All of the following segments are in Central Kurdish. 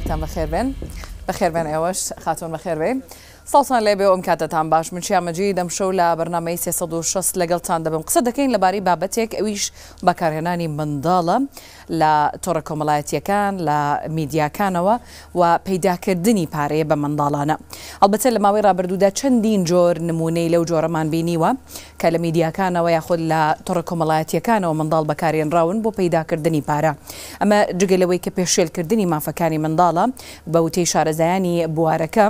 بناتان بەخێربێن بەخێربێن ئێوەش خاتون بەخێربێ ساڵسان لێ بێ ئەم کاتتان باش من چیامەجی دەم شەو لە بەرنمەی 360 لەگەڵتان دەبم قسە دەکەین لەبارەی بابەتێک ئەویش بەکارهێنانی منداڵە لە تۆڕە کۆمەڵایەتیەکان لە میدیاکانەوە و پەیداکردنی پارەیە بە منداڵانە ئەلبەتە لە ماوەی ڕابردوودا چەندین جۆر نمونەی لەو جۆرەمان بینیوە کە لە میدیاکانەوە یاخود لە تۆڕە کۆمەڵایەتیەکانەوە منداڵ بەکارێنراون بۆ پەیداکردنی پارە ئەمە جگەلەوەی کە پێشێلکردنی مافەکانی منداڵە بە وتەی شارەزایانی بوارەکە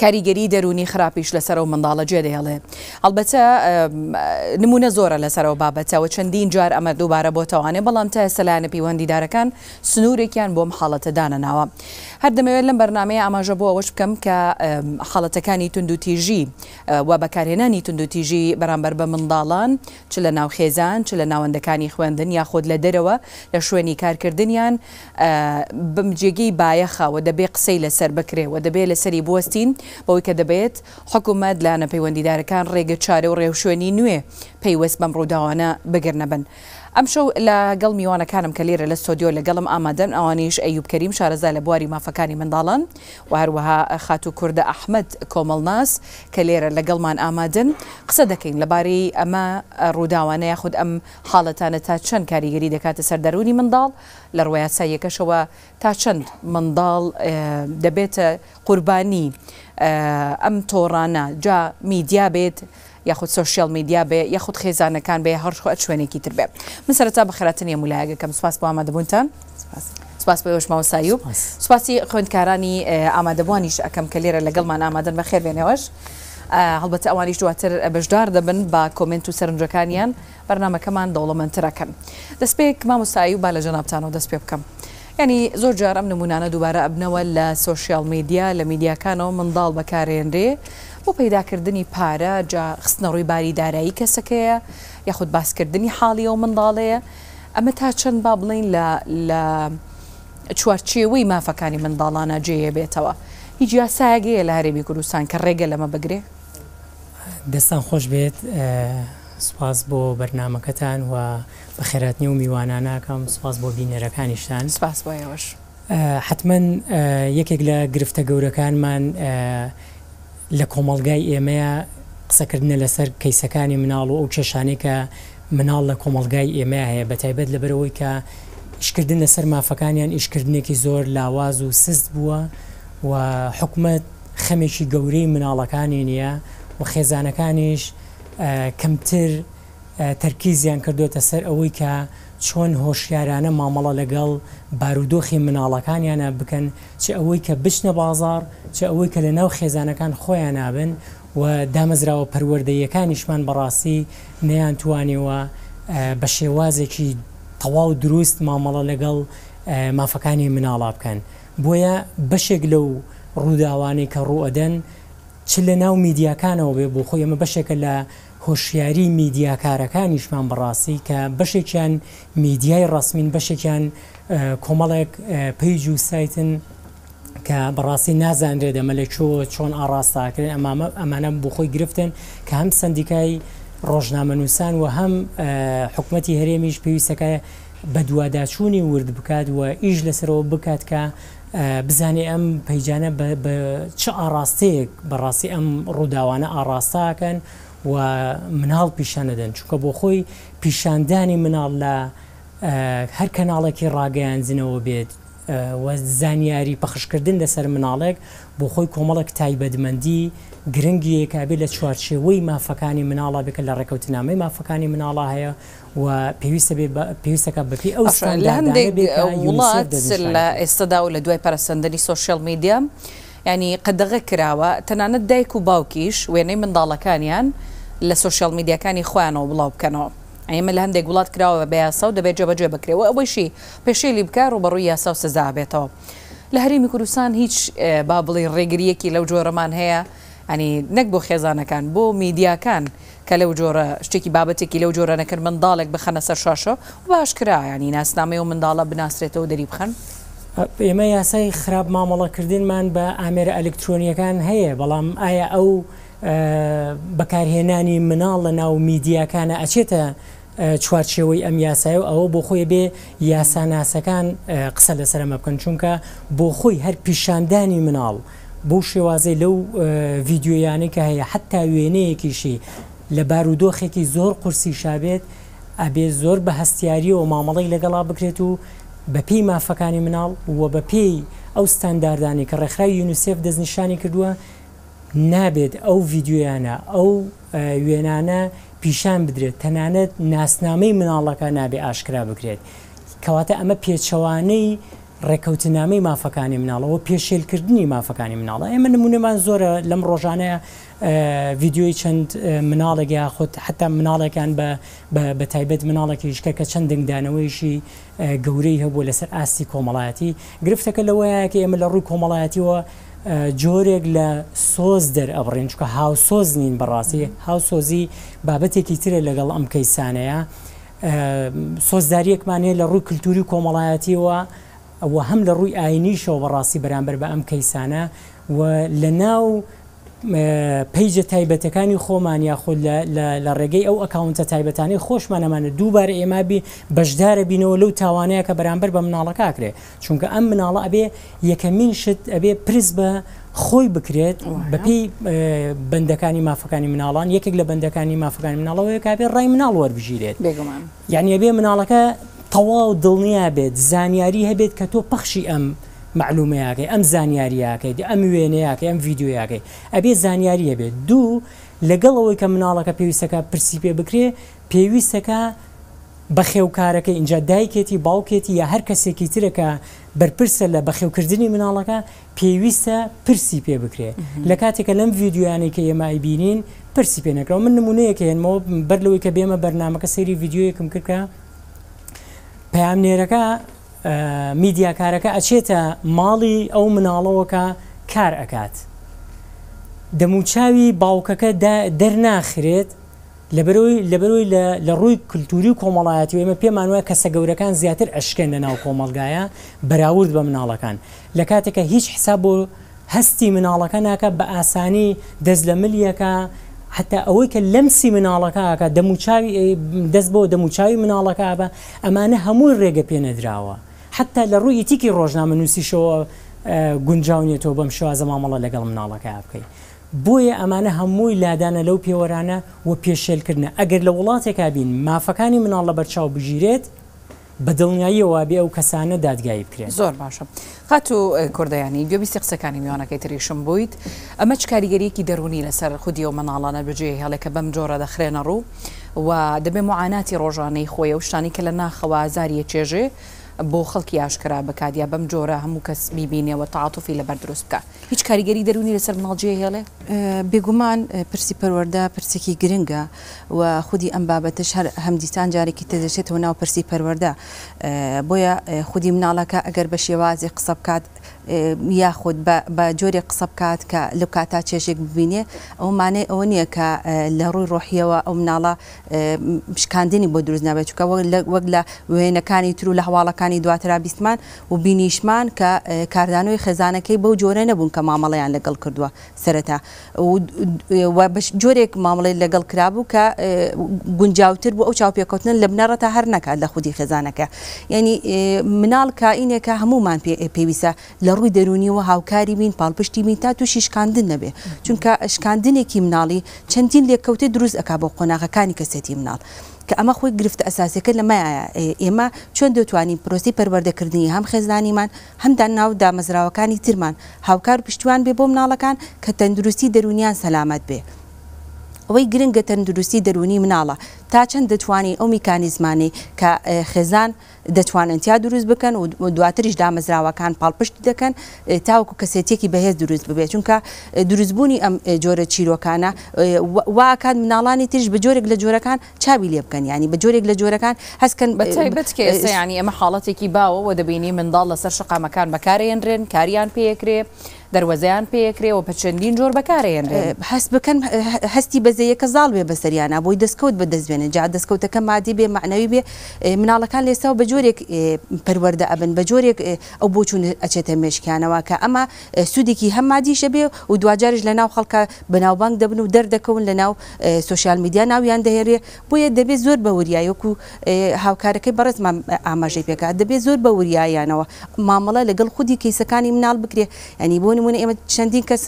کاریگەری دەرونی خراپیش لەسەر و منداڵە جێدەیەڵێ ئەلبەتە نمونە زۆرە لەسەرەوە بابەتەوە چەندین جار ئەمە دووبارە بۆ تەوانێ بەڵام تا سەلایەنە پیوەندیدارەکان سنوورێکیان بۆم حاڵەتە دانەناوە هەر دەمەوێت لەم بەرنمەیە ئاماژە بۆ ئەوەش بکەم کە خەڵەتەکانی تونندوتیژی و بەکارهێنانی تونندوتیژی بەرامبەر بە منداڵان چ لە ناوخێزان چ لە ناوەندەکانی خوێندن یاخۆت لە دەرەوە لە شوێنی کارکردیان بمجێگی بایەخەوە دەبێ قسەی لەسەر بکرێەوە دەبێت لەسەری بستین بەوەی کە دەبێت حکوومەت لاەنە پەیوەندیدارەکان ڕێگە چارە و ڕێوشێنی نوێ پەیوەست بەم ڕووداوانە بگرنەبن. ئەم شەو لە گەڵ میوانەکانم کە لێرە لە سۆدیۆ لەگەڵم ئامادەن ئەوانیش ئەیوبکەریم شارەزا لە بواری مافەکانی منداڵان و هەروەها خاتو کووردە ئەحمد کۆمەڵناس کە لێرە لەگەڵمان ئامادن قسە دەکەین لەبارەی ئەمە ڕووداوانە یاخود ئەم حاڵەتانە تا چەند کاریگەری دەکاتە سەردەرونی منداڵ لە ڕوایاسا یەکەشەوە تا چەند منداڵ دەبێتە قوربانی ئەم تۆڕانە جا میدیا بێت یاخود سوسیال میدیا بێ یاخود خێزانەکان بێ هەرخوا شوێنێکی تر بێ من سەرتا بە خراتنیە مولایەکەم سپاس بۆ ئامادەبوونتان سپاس بەەوەشماوە سایوب سوپاسی خوێندکارانی ئامادەبوانیش ئەەکەم کە لێرە لەگەڵمان ئامادەن بە خێرێنەوەش. هەڵبەتە ئەوانیش دواتر بەشدار دەبن با کۆمنت و سەرنجەکانیان بەرنمەکەمان دەوڵەمەندترەکەن دەست پێ ما وسایی و با لە جەنابتانەوە دەست پێ بکەم. ینی زۆر جارم نمونانە دووبارە ئەبنەوە لە سوۆسیال میدیا لە میدیاکانەوە منداڵ بەکارێنرێ بۆ پەیداکردنی پارە جا خستنە ڕووی باری دارایی کەسەکەیە یاخود باسکردنی حاڵیە و منداڵەیە ئەمە تا چەند با بڵین لە چوارچێوەی مافەکانی منداڵانە جێیە بێتەوە هیچ یاساگەیە لە هەرێمی کوردستان کە ڕێگە لەمە بگرێ دەستان خۆش بێت سپاس بۆ بەرنمەکەتان و بە خێراتنی و میواناناکەم سپاس بۆ بینەرەکانیشتان سپاس بۆ ەوەش حتمما یەکێک لە گرفتە گەورەکانمان لە کۆمەلگای ئێمەیە قسەکردنە لەسەر کەیسەکانی مناڵ و ئەو کێشانێکە مناڵ لە کۆمەلگای ئێمە هەیە بە تایبەت لەبەرەوەی کە ئیشکردن لەسەر مافەکانیان ئیشکردنێکی زۆر لاواز و سست بووە و حکومت خەمێکی گەورەی مناڵەکانی نییە و خێزانەکانیش کەمتر تەرکیزیان کردوتە سەر ئەوەی کە چۆن هۆشیارانە مامەڵە لەگەڵ بارودۆخی مناڵەکانیانە بکەن چ ئەوەی کە بچنە بازار چ ئەوەی کە لە ناو خێزانەکان خۆیان نابن و دامەزراوە پەروەردەیەکانیشمان بەڕاستی نەیان توانیوە بە شێوازێکی تەواو دروست مامەڵە لەگەڵ مافەکانی مناڵا بکەن بۆیە بەشێک لەو ڕووداوانی کە ڕوئەدەن چ لە ناو میدیاکانەوە بێ بۆ خۆی ئەمە بەشێکە لە هۆشیاری میدیاکارەکانیشمان بڕاستی کە بەشێکیان میدیای ڕسمین بەشێکیان کۆمەڵێک پیج و سایتن کە بەڕاستی نازانرێت ئەمە لە چۆ چۆن ئاڕاستاکردن ئەمامە ئەمانە بۆ خۆی گرفتن کە هەم سندیکای ڕۆژنامە نووسان و هەم حکومەتی هەرێمیش پێویستەکە بە دوواداچوونی ورد بکات و ئیش لەسەرەوە بکات کە بزانێ ئەم پەیجانە چه ئاراستەیەک بەڕاستی ئەم ڕووداوانە ئاڕاستاکەن و و مناڵ پیشانەدەن چونکە بۆ خۆی پیشاندانی مناڵ لە هەر کەناڵێکی ڕاگەیانزنەوە بێت زانیاری پەخشکردن لەسەر مناڵێک بۆ خۆی کۆمەڵک تایبەتمەندی گرنگی کابێ لە چوارچێوەی مافەکانی مناڵە بکە لە ڕێکەوتنامەی مافەکانی مناڵە هەیە و پێویستە پێویستەکە بپی ئەو لە هەندێک وڵات لە ئێستادا و لە دوای پەرسەندنی سوۆشیل میدیام. ینی قەدەغە کراوە تەنانەت دایک و باوکیش وێنەی منداڵەکانیان لە سوسیال میدیەکانی خۆیانەوە بڵاو بکەنەوە. ئەمە لە هەندێک وڵات کراوە بە یاسا و دەبێت جێبەجێ بکرێەوە ئەوەیشی پێشێلی بکار و بەڕووی یاسا و سزا بێتەوە. لە هەریمی کوردستان هیچ با بڵی ڕێگریەکی لەو جۆرەمان هەیە ئەنی نەک بۆ خێزانەکان بۆ میدیاکان کە لەو جۆرە شتێکی بابەتێکی لەو جۆرە نەکرد منداڵێک بخەنە سەر شاشە باش کرایانی ناسنامێ و منداڵە بناسرێتەوە دەری بخەن. ئێمە یاسای خراپ مامەڵەکردنمان بە ئامێرە ئەلکترۆنیەکان هەیە بەڵام ئایا ئەو بەکارهێنانی مناڵ لە ناو میدیاکانە ئەچێتە چوارچێەوەی ئەم یاسای و ئەوە بۆ خۆی بێ یاساناسەکان قسە لەسەر ئەمە بکەن چونکە بۆ خۆی هەر پیشاندانی مناڵ بۆ شێوازەی لەو ڤیددیویانێک کە هەیە حتا وێنەیەکیشی لە بارودۆخێکی زۆر قورسی شابێت ئەبێ زۆر بە هەستیاری و مامەڵی لەگەڵا بکرێت و بەپی مافەکانی مناڵ و بە پێی ئەو ستانداردانی کە ڕێکخای یونیسف دەستنیشانی کردووە نابێت ئەو ڤیددیویانە ئەو وێنانە پیشان بدرێت تەنانەت ناسنامەی مناڵەکە نابێ ئاشکرا بکرێت کەواتە ئەمە پێچەوانەی ڕێکەوتنامەی مافەکانی مناڵەوە پێشێلکردنی مافەکانی مناڵە ئێمە نمونەمان زۆرە لەم ڕۆژانەیە ویددیوی چەند مناڵێک یاخود حتا مناڵەکان بە تایبەت مناڵێکیشکە کە چەندنگدانەوەیشی گەورەی هەبوو لەسەر ئاستی کۆمەڵایەتی گرفتەکە لەوەیە کە ئێمە لە ڕووی کۆمەڵایەتیەوە جۆرێک لە سۆز دەرئەبڕێن چکە هاوسۆز نین بەڕاستی هاوسۆزی بابەتێکی ترە لەگەڵ ئەم کەیسانەیە سۆزداریەکمانەیە لە ڕووی کللتوری کۆمەڵایەتیەوە ئەوە هەم لە ڕووی ئاینیشەوە بەڕاستی بەرامبەر بە ئەم کەیسانە و لە ناو پیجە تایبەتەکانی خۆمان یاخود لە ڕێگەی ئەو ئەکاونتە تایبەتانی خۆشمانەمانە دووبار ئێمابی بەشدارە بینەوە لەو تاوانەیە کە بەرامبەر بە مناڵەکەکرێ چونکە ئەم مناڵە ئەبێ یەکەمین شت ئەبێ پرز بە خۆی بکرێت بەپی بەندەکانی مافەکانی مناڵان یەکێک لە بەندەکانی مافەکانی مناڵەوەی کابێ ڕای مناڵ وەربژیرێت یعنی ئەبێ مناڵەکە تەواو دڵنیا بێت زانیاری هەبێت کە تۆ پەخشی ئەم معلومەیەکەی ئەم زانیاریاکەی ئەم وێنەیەکە ئەم یددیویاکەی ئەبێ زانیاریە بێت دوو لەگەڵ ئەوەی کە مناڵەکە پێویستەکە پرسی پێ بکرێ پێویستەکە بەخێوکارەکە اینجا دایکێتی باوکێتی یا هەر کەسێکی ترەکە بەرپرسە لە بەخێوکردنی مناڵەکە پێویستە پرسی پێ بکرێت لە کاتێکە لەم یددیویانەی کە ئێمای بینین پرسی پێنەکرەوە من نمونەیەکە هێنمەوە بەر لەوەی کە بێمە بەرنمەکە سەیری یددیوەکەم کردکە پامنێرەکە میدیاکارەکە ئەچێتە ماڵی ئەو مناڵەوەکە کار ئەکات. دەموچاوی باوکەکە دەرناخرێت لەبەرەوەی لەبەرەوەی لە ڕووی کللتوری و کۆمەڵایەتی ئێمە پێمان وایە کەسە گەورەکان زیاتر ئەشکێن لە ناو کۆمەلگایە بەراورد بە مناڵەکان لە کاتێکە هیچ حساب بۆ هەستی مناڵەکە ناکە بە ئاسانی دەست لە ملیەکە حتا ئەوەی کە لەمسی مناڵەکەکە دەموچاوی دەست بۆ دەموچاوی مناڵەکە بە ئەمانە هەموو ڕێگە پێ نەدراوە حتا لە ڕووی تیکی ڕۆژنامە نووسیشەوە گونجاونێتەوە بەم شێوازە مامەڵە لەگەڵ مناڵەکە بکەیت بۆیە ئەمانە هەمووی لادانە لەو پێوەرانە و پێشێلکردنە ئەگەر لە وڵاتێکا بین مافەکانی مناڵ لە بەرچاو بژیرێت بە دڵنیایی وابێ ئەو کەسانە دادگایی بکرێن زۆر باشە هاتوو کوردیانی گوێبیستی قسەکانی میوانەکەی تریشم بوویت ئەمە چ کاریگەریەکی دەرونی لەسەر خودی و مناڵانە بجێ هەڵێکە بەم جۆرە دەخرێنە ڕوو و دەبێ معاناتی ڕۆژانەی خۆی و شتانی کە لە ناخەوازاریە چێژێ بۆ خەڵکی ئاشکرا بکاتیا بەم جۆرە هەموو کەس بیبینێەوە تاعاتۆفی لە بەردروست بکە هیچ کاریگەری دەرونی لەسەر ماڵجێ هێڵێ بێگومان پرسی پەروەەردە پرسێکی گرنگە و خودی ئەم بابەتش هەر هەمدیستان جارێکی تێدەشێتەوە ناو پرسی پەروەەردە بۆیە خودی مناڵەکە ئەگەر بە شێوازی قسە بکات یاخود بە جۆری قسە بکات کە لە کاتا چێژێک ببینێ ئەو مانەی ئەوە نییە کە لە ڕووی ڕۆحیەوە ئەو مناڵە شکاندنی بۆ دروست نابێت چکە وەک لە وێنەکانی تر و لە هەواڵەکان ساڵەکانی دواترا بیستمان و بینیشمان کە کاردانەوەی خێزانەکەی بەو جۆرە نەبوون کە مامەڵەیان لەگەڵ کردووە سرەتا جۆرێک مامەڵی لەگەڵ کرابوو کە گونجاوتر بوو ئەو چاوپێکوتن لە بنەڕەتە هەر نەکات لە خودی خێزانەکە ینی مناڵ کائینێکە هەمومان پێویستە لە ڕووی دەرونیەوە هاوکاری بین پاڵپشتی بین تا تووشی شکاندن نەبێ چونکە شکاندنێکی مناڵی چەندین لێککەوتی دروست ئەک بۆ قۆناغەکانی کەسێتی مناڵ. کە ئەمە خۆی گرفتە ئەساسەکە لەمایە ئێمە چۆن دەتوانین پرۆسی پەروەردەکردنی هەم خێزانیمان هەمدان ناو دامەزراوەکانی ترمان هاوکار پشتیوان بێ بۆ مناڵەکان کە تەندروستی دەرونیان سەلامت بێ. ئەوەی گرنگگە تەندروستی دەرونی مناڵە تا چەند دەتوانین ئەو میکانیزمانی کە خێزان دەتواننتیا دروست بکەن و دواتریش دامەزراوەکان پاڵپشتی دەکەن تاوەکو کەسێتێکی بەهێز دروست ببێت چونکە دروستبوونی ئەم جۆرە چیرۆکانە واکان مناڵانی ترش بە جۆرێک لە جۆرەکان چاوی لێ بکەن ینی بە جۆرێک لە جۆرەکان هەستکەن بەتکەسەیانی ئەمە حاڵەتێکی باوەەوە دەبینی منداڵ لەسەر شقامەکان بەکارێنرێن کاریان پێکرێ دەواازیان پێکرێەوە بە چەندین جۆر بەکارێن هەست بکەن هەستی بەزەیەکە زاڵ بێ بەسەریانە بۆی دەستکەوت بەدەستبێنە جا دەستکەوتەکە مادی بێ معنەوی بێ مناڵەکان لێستا بە جۆرێک پەروەەردە ئەبن بە جۆرێک ئەو بۆ چون ئەچێتە مێشکیانەوە کە ئەمە سوودێکی هەمادیشە بێ و دوجارش لە ناو خەڵکە بەناوبانگ دەبن و دەردەکەون لە ناو سوسیال میدیا ناویان دەهێرێ بۆیە دەبێت زۆر بە وریایەکو هاوکارەکەی بەڕێزمان ئاماژەی پێکات دەبێت زۆر بە وریایانەوە مامەڵە لەگەڵ خودی کەیسەکانی مناڵ بکرێ ئەنی بۆ نمونە ئێمە چەندین کەس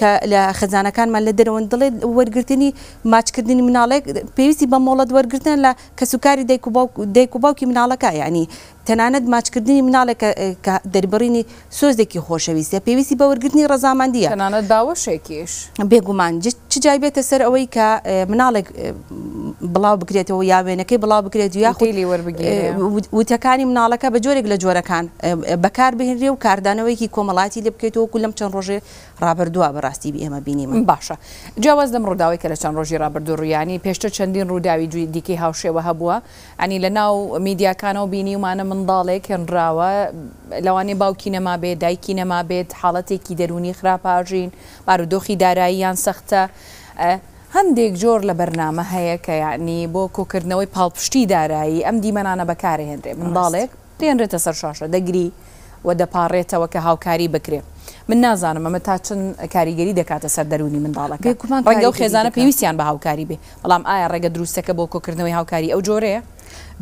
کە لە خەزانەکانمان لە دەرەوەن دڵێ وەرگرتنی ماچکردنی مناڵێک پێویستی بە مۆڵەت وەرگرتن لە کەسوکاری دایک و باوکی مناڵەکە یعنی تەنانەت ماچکردنی مناڵێکە دەربڕینی سۆزێکی خۆشەویستە پێویستی بەوەرگرتنی ڕزاماندیە تەنانەت باوەشێکیش بێگومان چ جای بێتە سەر ئەوەی کە مناڵێک بڵاو بکرێتەوە یا وێنەکەی بڵاو بکرێت و یا خۆلی وتەکانی مناڵەکە بە جۆرێک لە جۆرەکان بەکار بهێنرێ و کاردانەوەیکی کۆمەڵاتی لێ بکەیتەوە و لەم چەند ڕۆژێ ڕابردووە بەڕاستی ئێمە بینی من باشە جیاواز دەم ڕووداوی کە لە چەند ڕۆژی ڕابردوو ڕویانی پێشتە چەندین ڕووداوی جوی دیکەی هاوشێوە هەبووە ئەنی لە ناو میدیاکانەوە بینی ومانە منداڵێک هێنراوە لەوانێ باوکی نەما بێت دایکی نەما بێت حاڵەتێکی دەرونی خراپاژین بارودۆخی داراییان سەختە هەندێک جۆر لە بەرنامە هەیە کە یعنی بۆ کۆکردنەوەی پاڵپشتی دارایی ئەم دیمەنانە بەکارهێنرێ منداڵێک پێێنرێتە سەر شاشە دەگری و دەپارڕێتەوە کە هاوکاری بکرێت. من نازانم ئەمە تا چند کاریگەری دەکاتە سەر دەرونی منداڵەکە ڕەنگە و خێزانە پێویستیان بە هاوکاری بێ بەڵام ئایا ڕێگە دروستەکە بۆ کۆکردنەوەی هاوکاری ئەو جۆرەیە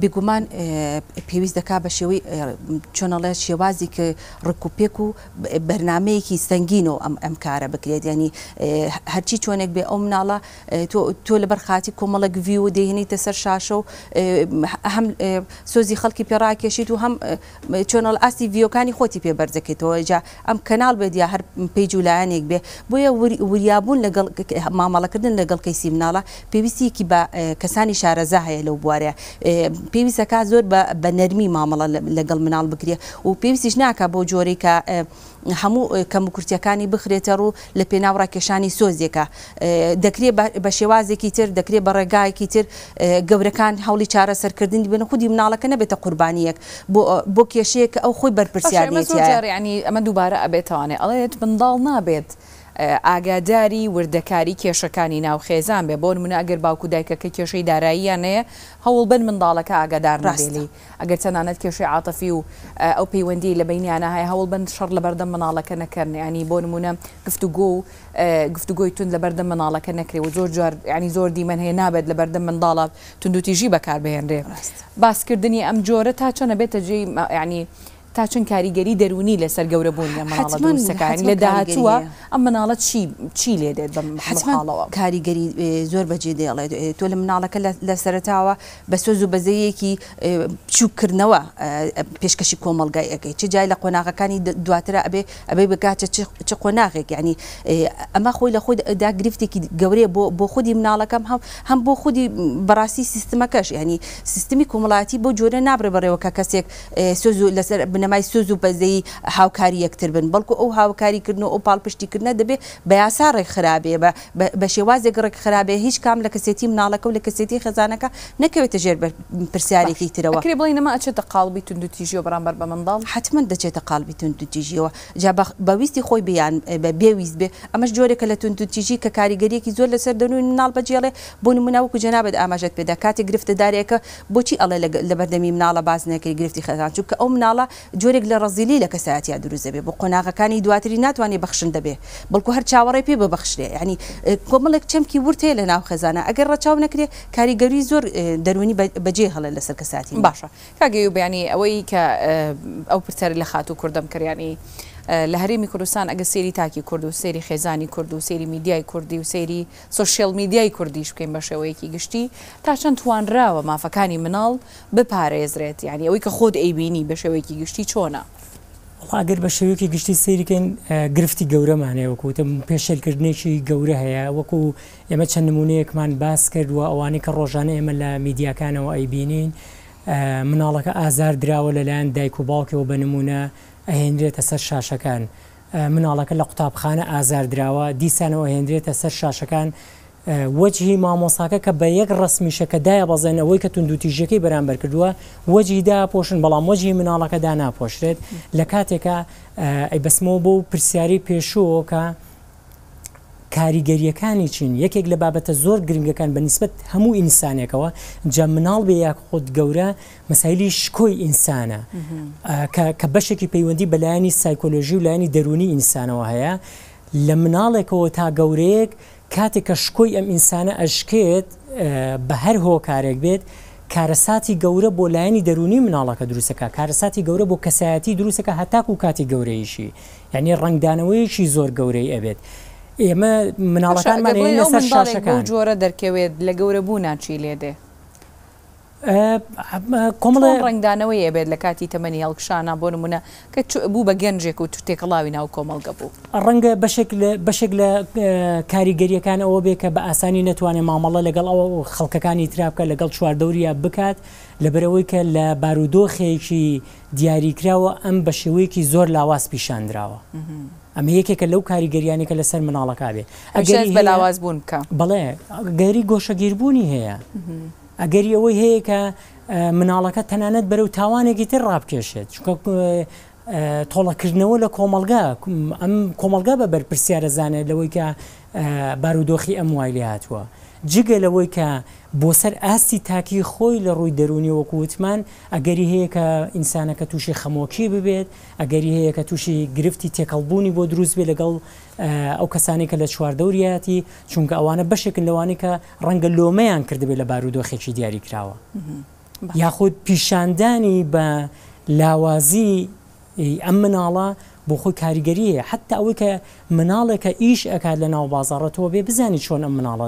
بگومان پێویست دەکا بە شێوەی چۆنەڵێ شێوازی کە ڕکوپێک و بەرنمەیەکی سنگینەوە ئەم ئەم کارە بکرێت ینی هەرچی چۆنێک بێ ئەو مناڵە تۆ لە بەرخاتی کۆمەڵک وی و دەهێنیتە سەر شاشە و هەم سۆزی خەڵکی پێڕاکێشیت و هەم چۆنەڵ ئاستی ڤیۆکانی خۆتی پێ بەرزەکەیتەوە جا ئەم کەناال بێدیا هەر پێیج ولایەنێک بێ بۆیە وریابوون لەگەڵ مامەڵەکردن لەگەڵ کەیسی مناڵە پێویستیەکی بە کەسانی شارەزا هەیە لەو بوارەیە پێویستەکە زۆر بە نەرمی مامەڵە لەگەڵ مناڵ بکرێ و پێویستیش ناکە بۆ جۆرێکە هەموو کەم کورتیەکانی بخرێتە ڕوو لە پێناوڕا کێشانی سۆزیەکە دەکرێت بە شێوازێکی تر دەکرێت بە ڕێگایەکی تر گەورەکان هەوڵی چارە سەرکردنی بن خودی مناڵەکە نەبێتە قوربانیەک بۆ کێشەیە کە ئەو خۆی بەرپرسیانی ینی ئەمە دووبارە ئەبێتوانێ ئەڵێت منداڵ نابێت. ئاگاداری وردەکاری کێشەکانی ناوخێزان بێ بۆن منە ئەگەر باوکو دایکەکە کێشەی داراییان نەیە هەوڵ بن منداڵەکە ئاگادار ڕاستی ئەگەر چەندانەت کێشەی عاتەفی و ئەو پەیوەندی لە بینیانە هەیە هەوڵ بن شەڕ لە بەردەم مناڵەکە نەکردنیانی بۆ نمونە گفتوگۆ و گفتوگۆی تون لە بەردەم مناڵەکە نەکرێ و زۆر جار ینی زۆر دیمەن هەیە نابێت لە بەردەم منداڵات تونندوتیژی بەکار بهێنرێ باسکردنی ئەم جۆرە تا چۆنە بێتە جێ ینی تا چون کاریگەری دەرونی لەسەر گەورە بوون لە مەڵەکان لە داهاتووە ئەم مناڵە چی لێ دێت بە حڵەوە کاریگەری زۆر بەجێ دێڵێ تۆ لە مناڵەکە لە سەرتاوە بە سۆز و بەزەیەکی چووکردنەوە پێشکەشی کۆمەلگایەکەی چ جای لە قۆناغەکانی دواترە ئەبێ ئەبێ بگاتە چ قۆناغێک ینی ئەمە خۆی لە خۆی داگرفتێکی گەورەیە بۆ خودی مناڵەکەم هەم هەم بۆ خودی بەڕاستی سیستمەکەش ینی سیستمی کۆمەڵاتی بۆ جۆرە نابرە بەڕێوەکە کەسێک سۆز لەسەر بن بنەمای سوز و بەزەی هاوکاری یەکتر بن بەڵکو ئەو هاوکاریکردن و ئەو پاڵپشتیکردە دەبێت بە یاسا ڕێک خراپێ بە شێوازێک ڕێک خراپێ هیچ کام لە کەسێتی مناڵەکە و لە کەسێتی خەزانەکە نەکەوێتە ژێر پرسیارێکی ترەوە بڵی نەما ئەچێتە قالبی تونند تیژیۆ بەرامبەر بە منداڵ حتمما دەچێتە قالبی تونند تیژیەوە جا بەویستی خۆی بیان بێویست بێ ئەمەش جۆرێکە لە تونند تیژی کە کاریگەریەکی زۆر لەسەر دەنووی مناڵ بەجیێڵێ بۆ نموناوکو جەنابێت ئاماژەت پێدا کاتێک گرفتەدارێکە بۆچی ئەڵێ لە بەردەمی مناڵە باز نەکەی گرفتی خەزان چووکە ئەو مناڵە جۆرێک لە ڕزیلی لە کەسایەتیا دروزە بێ بۆ قۆناغەکانی دواتری ناتوانێ بەخشن دەبێ بەڵکو هەر چاوەڕێ پێ بەبخشێ ینی کۆمەڵێک چەمکی ورتەیە لە ناو خەزانە ئەگەر ڕەچاو نەکرێ کاریگەری زۆر دەرونی بەجێ هەڵە لەسەر کەساتی باشە کاگەی و بیانی ئەوەی کە ئەو پرسیاری لە خات و کوردم کریانی لە هەرێمی کوردستان ئەگە سێری تاکی کورد و سێری خێزانی کورد و سێری میدیای کوردی و سێری سوسیل میدیای کوردیش بکەین بە شێوەیەکی گشتی تا چەند توانراوە مافەکانی مناڵ بپارێزرێت ینی ئەوەی کە خۆت ئەیبینی بە شێوەیەکی گشتی چۆنا. ئەگەر بە شێوەیەکی گشتی سریکەین گرفتی گەورەمانەیە وەکوتم پێشەلکردنێکی گەورە هەیە وەکو ئێمە چەند نمونونەیەکمان باس کردووە ئەوانەی کە ڕۆژانە ئێمە لە میدیاکانەوە ئەیبینین مناڵەکە ئازار درراوە لەلایەن دایک و باوکەوە بە نمونە ئەهێنرێتە سەر شاشەکان مناڵەکە لە قوتابخانە ئازار درراوە دیسانەوە هێنرێتە سەر شاشەکان وەجهی مامۆساکە کە بە یەک ڕسمیشەکەدایە بەزێنەوەی کە تونندوتیژەکەی بەرامبەر کردووە وەجیدا پۆشن بەڵام وەجی مناڵەکەدا ناپۆشرێت لە کاتێکە ئەی بەسمەوە بۆ پرسیاری پێشوەوە کە کاریگەریەکانی چین یەکێک لە بابەتە زۆر گرنگەکان بە نسبت هەموو ئینسانێکەوە جە مناڵ بێ یاک خۆت گەورە مەسایلی شکۆی ئینسانە کە بەشێکی پەیوەندی بەلایانی سایکۆلۆژی و لایانی دەرونی ئینسانەوە هەیە لە مناڵێکەوە تا گەورەیەک کاتێک کە شکۆی ئەم ئینسانە ئەشکێت بە هەر هۆکارێک بێت کارەساتی گەورە بۆ لایەنی دەرونی مناڵەکە دروستەکە کارەساتی گەورە بۆ کەسایەتی دروستەکە هەتاک و کاتی گەورەیشی یعنی ڕنگدانەوەیشی زۆر گەورەی ئەبێت. ئێمە مناڵەکانمان لەسەر شاشەکان جۆرە دەرکەوێت لە گەورە بوو ناچی لێدێ کۆمەڵە ڕنگدانەوەی ئەبێت لە کاتی تەمەنی هەڵکشانە بۆ نمونە کە بوو بە گەنجێک و تێکڵاوی ناو کۆمەڵگە بوو ڕەنگە بەشێک لە کاریگەریەکان ئەوە بێ کە بە ئاسانی نتوانێت مامەڵە لەگەڵ ئەوە خەڵکەکانی تراپکە لەگەڵ چواردەوریا بکات لەبەرەوەی کە لە بارودۆخەیەکی دیاریکراوە ئەم بە شێوەیەکی زۆر لاواز پیشاندراوە. ئەمە یەکێکە لەو کاریگەریانێکە لەسەر مناڵەکە بێ ئەگەر بەلاواز بوون بکە بڵێ گەری گۆشەگیربوونی هەیە ئەگەری ئەوەی هەیە کە مناڵەکە تەنانەت بەرەو تاوانێکی تر ڕابکێشێت چکە تۆڵەکردنەوە لە کۆمەلگا ئەم کۆمەلگا بە بەرپرسیارە زانێت لەوەی کە بارودۆخی ئەم وایلی هاتووە. جگە لەوەی کە بۆ سەر ئاستی تاکی خۆی لە ڕووی دەرونی وەکووتمان ئەگەری هەیە کە ئینسانەکە تووشی خەمۆکی ببێت ئەگەری هەیە کە تووشی گرفتی تێکەڵبوونی بۆ دروست بێ لەگەڵ ئەو کەسانی کە لە چواردەوریەتی چونکە ئەوانە بەشێکن لەوانی کە ڕەنگە لۆمەیان کردبێت لە بارودۆخێکی دیاری کراوە یاخود پیشاندانی بە لاوازی ئەم مناڵە بۆ خۆی کاریگەریە حتا ئەوەی کە مناڵێکە ئیش ئەکات لە ناو بازارەتەوە بێ بزانی چۆن ئەم مناڵە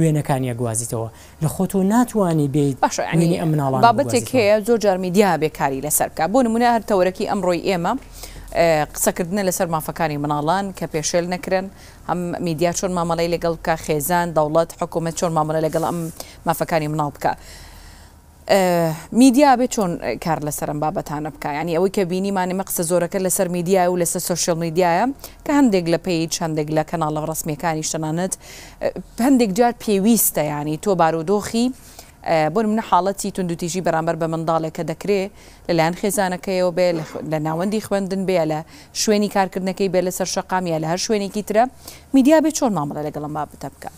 وێنەکانیە گوازیتەوە لە خۆ تۆ ناتوانانی بێت باشنی ئەم مناڵ بابەتێک هەیە زۆر جارمیدیا بێکاری لەسەر بکە بۆ نمونە هەر تەورەکی ئەمڕۆی ئێمە. قسەکردنە لەسەر مافەکانی مناڵان کە پێشێل نەکرن ئەم میدیا چۆن مامەڵی لەگەڵ بکە خێزان دەوڵەت حکوومەت چۆن مامەڵە لەگەڵ ئەم مافەکانی مناڵ بکە. میدیا بێ چۆن کار لەسەرم بابەتانە بکایانی ئەوەی کە بینیمانێمە قسە زۆرەکە لەسەر میدیای و لەسەر سوشل میدیایە کە هەندێک لە پێی چندێک لە کەناڵە ڕسمیەکانی شتەنانت هەندێک جار پێویستە ینی تۆ بارودۆخی بۆ منە حاڵەتی تونندوتیژی بەرامبەر بە منداڵێکە دەکرێت لەلایەن خێزانەکەیەوە بێ لە ناوەندی خوێندن بێ لە شوێنی کارکردنەکەی بێ لەسەر شقامیە لە هەر شوێنێکی ترە میدیا بێ چۆن مامەڵە لەگەڵم با بتە بکە.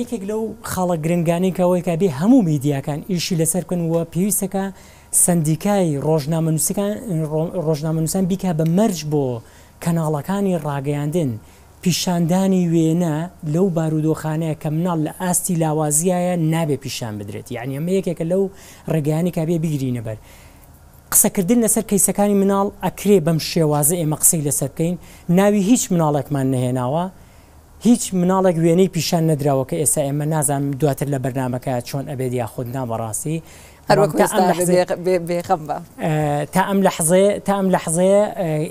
یەکێک لەو خاڵە گرنگانێکەوەیکە بێ هەموو میدیاکان ئیشی لەسەر کن وە پێویستەکە سندیکای ڕۆژنامەنووسەکان ڕۆژنامەنووسان بیکە بە مەرج بۆ کەناڵەکانی ڕاگەیاندن پیشاندانی وێنە لەو بارودۆخانەیە کە مناڵ لە ئاستی لاوازایە نابێ پیشان بدرێت یعنی ئەمە یەکێکە لەو ڕێگەیانی کابێ بگرینە بەر. قسەکردن لەسەر کەیسەکانی مناڵ ئەکرێ بەم شێوازە ئێمە قسەی لەسەر بکەین ناوی هیچ مناڵێکمان نەهێناوە هیچ مناڵێک وێنەی پیشان نەدراوە کە ئێسا ئێمە نازانم دواتر لە بەرنمەکە چۆن ئەبێت یا خود ناوەڕاستی تا ئەم لەحزێ تا ئەم لەحزەیە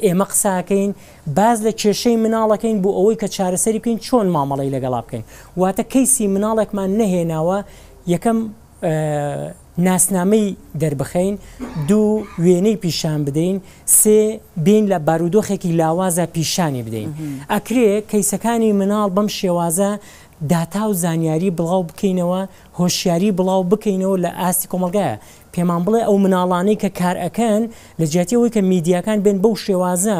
ئێمە قساکەین باز لە کێشەی مناڵەکەین بۆ ئەوەی کە چارەسەری بکەین چۆن مامەڵی لەگەڵا بکەین واتە کەیسی مناڵێکمان نەهێناوە یەکەم ناسنامەی دەربخەین دوو وێنەی پیشان بدەین سێ بین لە بارودۆخێکی لاوازە پیشانی بدەین ئەکرێ کەیسەکانی مناڵ بەم شێوازە داتا و زانیاری بڵاو بکەینەوە هۆشیاری بڵاو بکەینەوە لە ئاستی کۆمەلگایە پێمان بڵێ ئەو مناڵانەی کە کار ئەەکەن لە جاتیەوەی کە میدیاکان بێن بەو شێوازە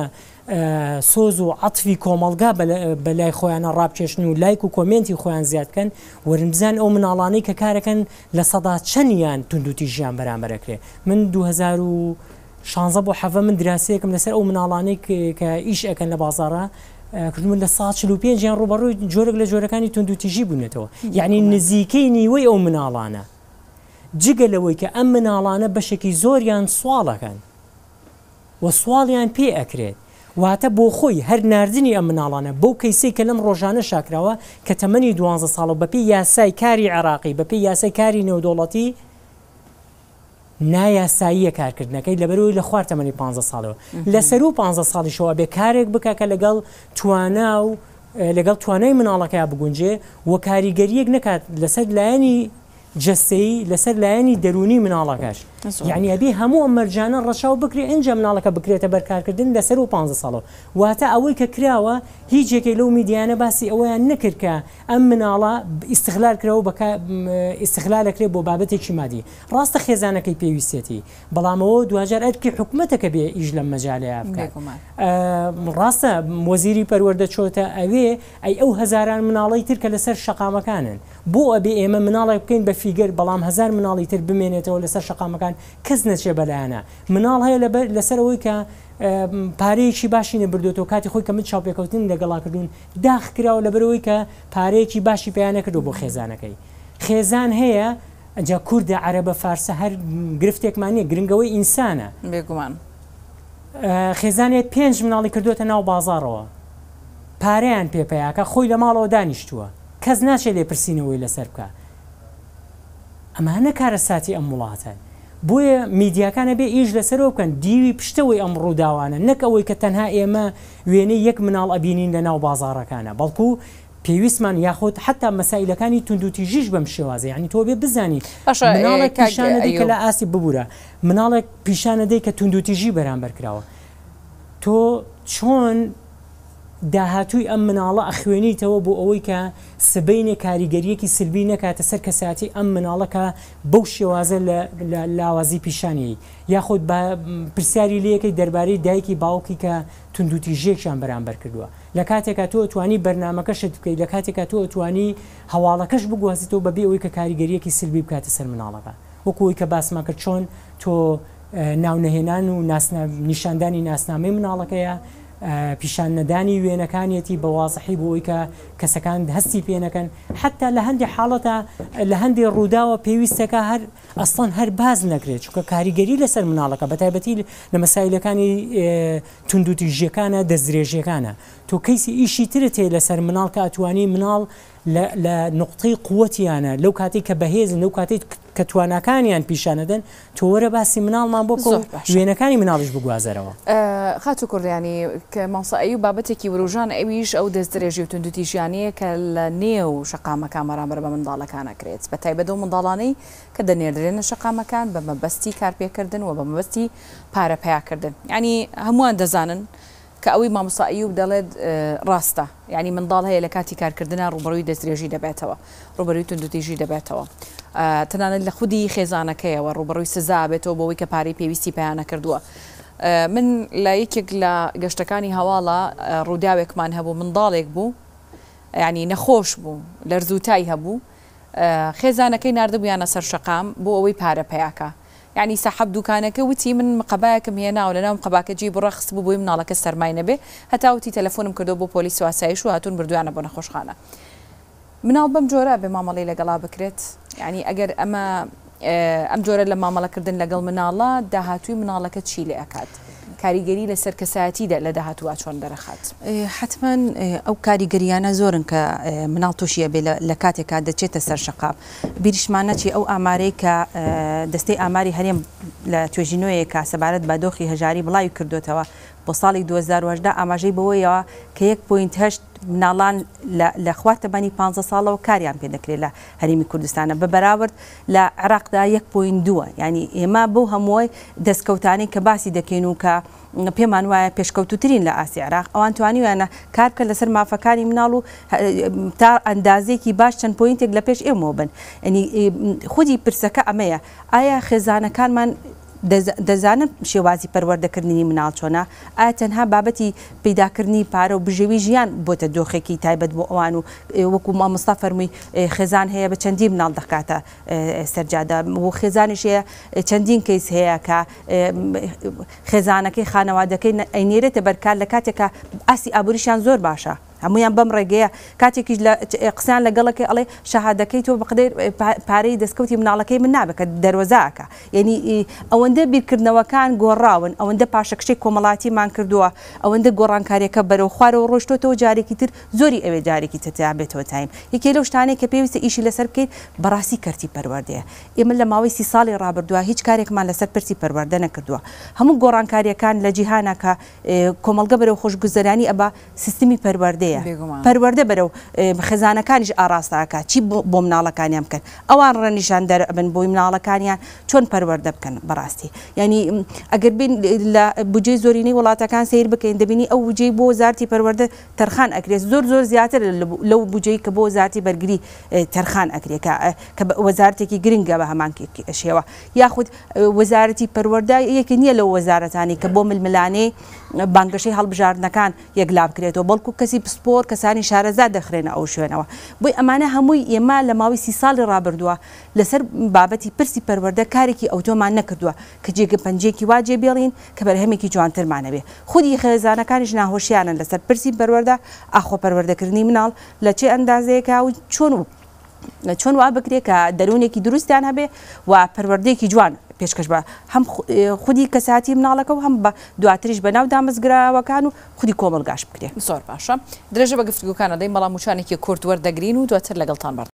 سۆز و عاتفی کۆمەلگا بەلای خۆیانە ڕابکێشن و لایک و کۆمنتی خۆیان زیادکەن ورمزان ئەو مناڵانەی کە کارەکەن لە سەدا چەندیان تونندوتی ژیان بەرامبەرەکرێ من 2000 و شانزە بۆ حەفە من دراسەیەکم لەسەر ئەو مناڵانەی کە ئیش ئەکەن لە بازارە کردمون لە ساچل و پێنجیان ڕوبەڕووی جۆرەك لە جۆرەکانی تونندوتیژی بوونێتەوە یعنی نزیکەی نیوەی ئەو مناڵانە جگە لەوەی کە ئەم مناڵانە بەشێکی زۆریان سوالەکەن وە سوالیان پێ ئەکرێت واتە بۆ خۆی هەر نردنی ئەم مناڵانە بەو کەیسی کە لەم ڕۆژانە شاکراوە کە تەمەنی دو ساڵ و بەپی یاسای کاری عراقی بەپی یاسای کاری نێودۆڵەتی نایاساییە کارکردنەکەی لەبەروی لە خوار تەمەنی 15 ساڵەوە لەسەر و 15 ساڵی شەوە بێ کارێک بکە کە لەگەڵ توانە و لەگەڵ توانای مناڵەکە بگونجێ و کاریگەریەک نکات لەسەر لایەنی جەسەی لەسەر لایەنی دەرونی مناڵەکەش یعنی ئەبی هەموو مەرجانە ڕەشاو بکری ئەنج مناڵەکە بکرێتە بەرکارکردن لەسەر و 15 ساڵەوە واتە ئەوەی کە کراوە هیچ جێکی لەو میدیانە باسی ئەوەیان نکردکە ئەم مناڵە ئیسخلال کرەوە بە ئیسخلالەکرێت بۆ بابەتێکی مادی ڕاستە خێزانەکەی پێویستێتی بەڵامەوە دوجار ئەرکی حکوومەتەکە بێ ئیش لە مەجاالەیە ڕاستە مۆزیری پەروەەردە چۆتە ئەوێ ئەی ئەو هزاران مناڵی ترکە لەسەر شقامەکانن بۆ ئەبێ ئێمە مناڵی بکەین بە فیگەر بەڵام هزار مناڵی تر بمێنێتەوە لەسەر شقامەکان کەس نەچێ بەلایەنە مناڵ هەیە لەسەرەوەی کە پارەیەکی باشی نەبردوێتەوە کاتی خۆی کە من چاپێککەوتن لەگەڵاکردون داخکراوە لەبەرەوەی کە پارەیەکی باشی پێیانە کردو بۆ خێزانەکەی خێزان هەیە ئەجا کووردە عربە فارسە هەر گرفتێکمانە گرنگەوەی ئینسانە بێگومان خێزانێت پێنج مناڵی کردوێتە ناو بازارەوە پارەیان پێپیاکە خۆی لە ماڵەوە دانیشتووە کەس ناچێت لێ پرسیینەوەی لەسەر بکە ئەمانە کارەساتی ئەم وڵاتەن بۆیە میدیاکانە بێ ئیش لەسەرەوە بکەن دیوی پشتەوەی ئەم ڕووداوانە نەکەوەی کە تەنها ئێمە وێنەی یەک مناڵ ئەبینین لە ناو بازارەکانە بەڵکو پێویستمان یاخۆت حتا مەسایلەکانی تونندوتیژیش بەم شێوازە ینی تۆ بێ بزانیت مناڵێک پیشانە دیکە لە ئاسی ببوورە مناڵێک پیشانە دەی کە تونندوتیژی بەرامبەرکراوە تۆ چۆن داهاتووی ئەم مناڵە ئەخوێنیتەوە بۆ ئەوەی کە سبینێ کاریگەریەکی سلبی نەکاتە سەر کەساتی ئەم مناڵەکە بەو شێوازە لە لاوازی پیشانی یاخود پرسیاری لەکەی دەربارەی دایکی باوکی کە تونندوتی ژێکیان بەرامبەر کردووە لە کاتێکا تۆ توانی بەرنمەکەشت بکەیت لە کاتێکا تۆ توانی هەواڵەکەش بگوازیتەوە بەبێ ئەوی کە کاریگەریەکی سلبی بکاتە سەر مناڵەکە وەکوی کە باسماکە چۆن تۆ ناونەهێنان و نیشاندانی ناسنامەی مناڵەکەیە پیشان نەدانی وێنەکانیەتی بەوازحی بۆی کە کەسەکان هەستی پێنەکەن حتا لە هەندی حاڵەتە لە هەندی ڕووداوە پێویستەکە هەر ئەستان هەر باز نەکرێت چکە کاریگەری لەسەر مناڵەکە بەتایبەتی لە مەسایلەکانی تونندوتیژیەکانە دەستدرێژیەکانە تۆ کەیسی ئیشی ترت هەیە لەسەر مناڵ کە ئەتوانی مناڵ لە نقطەی قوتیانە لەو کاتی کە بەهێزن لەو کاتی کە توانەکانیان پیشانەدەن تۆوەرە باسی مناڵمان بۆ ژێنەکانی مناڵیش بگوازەرەوە خاچ و کوڕیانی کە ماسایی و بابەتێکی وروژان ئەویش ئەو دەست درێژی و تونندوتی ژیانەیە کە لە نێو شقامەکان مەرامەر بە منداڵەکانەکرێت بە تایبەت و منداڵانەی کە دەنێردرێنە شقامەکان بە مەبەستی کارپێکردن و بە مەبەستی پارەپیاکردن ینی هەمووان دەزانن کە ئەوی مامۆسایی و دەڵێت ڕاستە یعنی منداڵ هەیە لە کاتی کارکردنە ڕوبەروی دەستێژی دەبێتەوە ڕوبەروی تونندوتیژی دەبێتەوە تەنانەت لە خودی خێزانەکەیەوە ڕوبەروی سزا بێتەوە بەوەی کە پارەی پێویستی پێیانە کردووە. من لە یەکێک لە گەشتەکانی هەواڵە ڕووداوێکمان هەبوو منداڵێک بوو ینی نەخۆش بوو لەرزوتای هەبوو خێزانەکەی نردبوویانە سەر شقام بۆ ئەوەی پارە پیاکە يعني سحب دوكانك وتي من مقباك ولا قەباکم هێناو لە ناوم قەباکە جی بڕەخست ببووی مناڵەکە سەرمای نەبێ هەتاوتی تەلەفۆنم کردو بۆ پۆلیس واسایش و هاتون بردوانە بۆ نەخۆشخانە مناڵ بەم جۆرە بێ مامەڵی لەگەڵا بکرێت یعنی يعني ئەگەر ئەمە ئەم اه، جۆرە لە مامەڵەکردن لەگەڵ مناڵە داهاتوی مناڵەکە چی تشيلي اكاد کاریگەری لەسەر کەسایەتیدا لە داهاتوە چۆن دەرەخات حتمما ئەو کاریگەریانە زۆرن کە مناڵ تووشیە بێ لە کاتێکا دەچێتە سەر شقاب بیریشمانە چی ئەو ئامارەی کە دەستەی ئاماری هەرێم لە توێژینۆیەکە سەبارەت بە دۆخی هەژاری بڵاوی کردوتەوە بۆ ساڵی 2010 ئاماژەی بەوەیەوە کە 1.8 مناڵان لە خواتەبانی 15 ساڵەوە کاریان پێ دەکرێت لە هەریمی کوردستانە بە بەراورد لە عراقدا 1.2 ینی ئێمە بەو هەمووی دەستکەوتانی کە باسی دەکەین و کە پێمان وایە پێشکەوتوترین لە ئاسی عراق ئەوان توانیوانە کارکە لەسەر مافەکانی مناڵ و تا ئەندازێکی باش چەند پوینتێک لە پێش ئێمە بن ئەنی خودی پرسەکە ئەمەیە ئایا خێزانەکانمان دەزانم شێوازی پەروەردەکردنی مناڵ چۆنا ئایا تەنها بابەتی پیداکردنی پارە و بژێوی ژیان بۆتە دۆخێکی تایبەت بۆ ئەوان و وەکو مامۆستا فەرمووی خێزان هەیە بە چەندی مناڵ دەکاتە سەرجادا و خێزانش هەیە چەندین کەیس هەیە کە خێزانەکەی خانەوادەکەی ئەینێرێتە بەرکار لە کاتێکە ئاسی ئابوووریشان زۆر باشە هەمویان بەم ڕێگەیە کاتێکیش لە قسان لەگەڵەکەی ئەڵێ شەهادەکەی تۆ بقدر پارەی دەستکەوتی مناڵەکەی من نابکە دەرۆزاکە یعنی ئەوەندە بیرکردنەوەکان گۆڕاون ئەوەندە پاشەکشەی کۆمەڵاتیمان کردووە ئەوەندە گۆڕانکاریەکە بەرەو خوارەوە ڕۆشتۆتەوە جارێکی تر زۆری ئەوێ جارێکی تەتیان بێتەوە تایم یەکێ لەو شتانێک کە پێویستە ئیشی لەسەر بکەیت بەڕاستی کەرتی پەروەردەیە ئێمە لە ماوەی سی ساڵی ڕابردووە هیچ کارێکمان لەسەر پرسی پەروەردە نەکردووە هەموو گۆڕانکاریەکان لە جیهانەکە کۆمەلگە بەرەو خۆشگوزەرانی ئەبا سیستمی پەروەردە پەروەردەیە پەروەردە بەرەو خێزانەکانیش ئاراستاکە چی بۆ مناڵەکانیان بکەن ئەوان ڕەنیشان دەربن بۆی مناڵەکانیان چۆن پەروەردە بکەن بەڕاستی ینی ئەگەر بین لە بجێ زۆرینەی وڵاتەکان سیر بکەین دەبینی ئەو وجێ بۆ زارتی پەروەردە تەرخان ئەکرێت زۆر زۆر زیاتر لەو بجێ کە بۆ زارتی بەرگری تەرخان ئەکرێکە کە وەزارتێکی گرنگە بە هەمان شێوە یاخود وەزارەتی پەروەەردا یەک نییە لە وەزارەتانی کە بۆ ململانەی بانگەشەی هەڵبژاردنەکان یەکلا بکرێتەوە بەڵکو کەسی سپۆر کەسانی شارەزا دەخرێنە ئەو شوێنەوە بۆی ئەمانە هەمووی ئێمە لە ماوەی سی ساڵی ڕابردووە لەسەر بابەتی پرسی پەروەەردە کارێکی ئەوتۆمان نەکردووە کە جێگە پنجێکی واجێ بێڵین کە بەرهەمێکی جوانترمانەبێ خودی خێزانەکانیش ناهۆشیانە لەسەر پرسی پەروەەردە ئاخۆ پەروەەردەکردنی مناڵ لە چێ ئەندازەیەکە و چۆن و چۆن وا بکرێت کە دەرونێکی دروستیان هەبێ و پەروەردەیەکی جوان پێشکەش بە هەم خودی کەساتی مناڵەکە و هەم بە دواتریش بەناو دامەزگراوەکان و خودی کۆمەلگاش بکرێ زۆر باشە درێژە بە گفتگوکانە دەی مەڵام موچانێکی کورتوەەردەگرین و دواتر لەگەڵتان بەر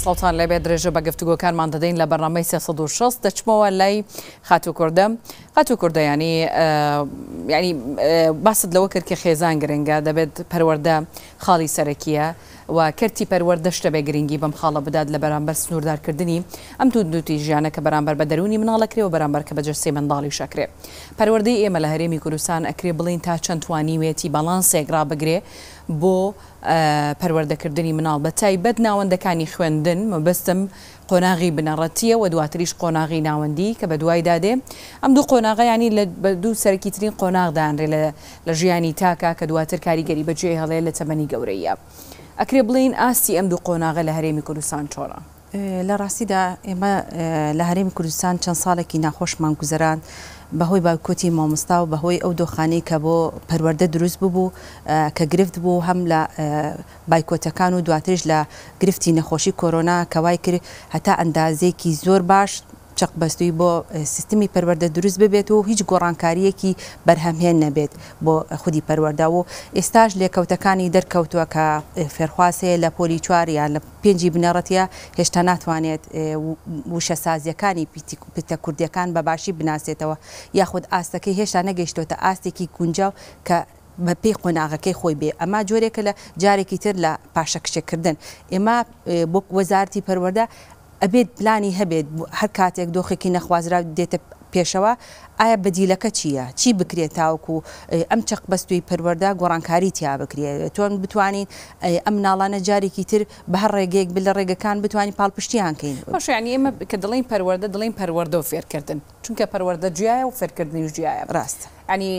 سلاوتان لەبێ درێژە بە گفتوگۆکانمان دەدەین لە بەرنامەی 16 دەچمەوە لای خات و کووردە خات و کووردەیانی ینی باست لەوە کرد کە خێزان گرنگە دەبێت پەروەەردە خاڵی سەرەکیە و کردی پەروەەردە شتە بێ گرنگی بەم خاڵە بدات لە بەرامبەر سنووردارکردنی ئەم دوو دوتی ژیانە کە بەرامبەر بە دەرونی مناڵەکرێ و بەرامبەر کە بەجرسێ منداڵی شکرێ پەروەەردەی ئێمە لە هەرێمی کوردستان ئەکرێ بڵین تا چەندوانی وێتی بەڵان سێگرا بگرێ بۆ پەروەردەکردنی مناڵ بە تایبەت ناوەندەکانی خوێندن مەبەستم قۆناغی بنەڕەتیە و دواتریش قۆناغی ناوەندی کە بە دوایدادێ ئەم دوو قۆناغیانی لە بە دوو سەرکیترین قۆناغدانرێ لە ژیانی تاکە کە دواتر کاریگەری بەجێ هەڵێ لە تەمەنی گەورەیە. ئەکرێ بڵین ئاستی ئەم دوو قۆناغە لە هەرێمی کوردستان چۆڕە. لە ڕاستیدا ئێمە لە هەرێمی کوردستان چەند ساڵێکی ناخۆشمان گوزەران بەهۆی باکوتی مامۆستا و بەهۆی ئەو دۆخانەی کە بۆ پەروەەردە دروست ببوو کە گرفت بوو هەم لە بایکۆتەکان و دواترش لە گرفتی نەخۆشی کۆرۆنا کەوای کرد هەتا ئەندازێکی زۆر باش چقبەستوی بۆ سیستمی پەروەەردە دروست ببێت و هیچ گۆڕانکاریەکی بەرهەمهێن نەبێت بۆ خودی پەروەەردا و ئێستاش لێکەوتەکانی دەرکەوتووە کە فێرخواسەیە لە پۆلی چواریان لە پێنجی بنەڕەتە هێشتا ناتوانێت وشە سازیەکانی پیتە کوردیەکان بە باشی بناسێتەوە یاخود ئاستەکەی هێشتا نەگەیشتۆتە ئاستێکی گونجاو کە بە پێی قۆناغەکەی خۆی بێ ئەما جۆرێکە لە جارێکی تر لە پاشە کشێکردن ئێمە بۆ وەزارتی پەروەەردە ئەبێت پلانی هەبێت هەر کاتێک دۆخێکی نەخوازرا دێتە پێشەوە ئایا بەدیلەکە چییە چی بکرێت تاوکو ئەم چق بەستوی پەروەەردا گۆڕانکاری تیا بکرێت تۆن بتوانین ئەم ناڵانە جارێکی تر بە هەر ڕێگەیەک ب لە ڕێگەکان بتوانین پاڵپشتیانکەین باشیانی ئێمە کە دڵین پەروەەردە دڵین پەروەەردە و فێرکردن چونکە پەروەەردە جیایە و فێرکردنی ژیایە ڕاستە ئەنی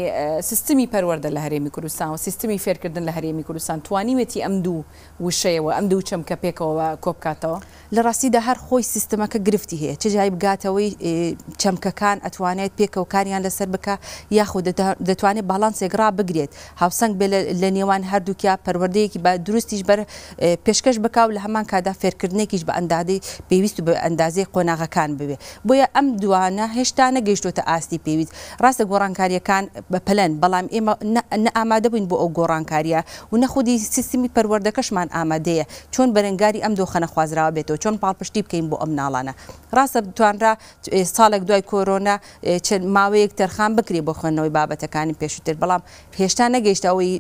سیستمی پەروەەردە لە هەرێمی کوردستان و سیستمی فێرکردن لە هەرێمی کوردستان توانیوێتی ئەم دوو وشەیەوە ئەم دوو چەمکە پێکەوە کۆبکاتەوە لە ڕاستیدا هەر خۆی سیستمەکە گرفتی هەیە چجای بگاتەوەی چەمکەکان ئەتوانێت پێکەوە هاوکاریان لەسەر بکە یاخود دەتوانێت باڵانسێکرا بگرێت هاوسنگ بێ لە نێوان هەردووکیا پەروەردەیەکی بە دروستیش بەر پێشکەش بکاو لە هەمان کادا فێرکردنێکیش بە ئەندادەی پێویست و بە ئەندازی قۆناغەکان بوێ بۆیە ئەم دوانە هێشتا نەگەیشتۆتە ئاستی پێویست ڕاستە گۆڕانکاریەکان بە پلەن بەڵام ئێمە ئامادە بووین بۆ ئەو گۆڕانکاریە و نەخودی سیستمی پەروەردەکەشمان ئامادەیە چۆن بەرەنگاری ئەم دۆخەنە خوازراوە بێتەوە چۆن پاڵپشتی بکەین بۆ ئەم ناڵانە ڕاستە بتوانرا ساڵێک دوای کۆرۆنا ماوەیەک تەرخان بکری بۆ خوێندنەوەی بابەتەکانی پێشتر بەڵام هێشتا نەگەیشتەوەی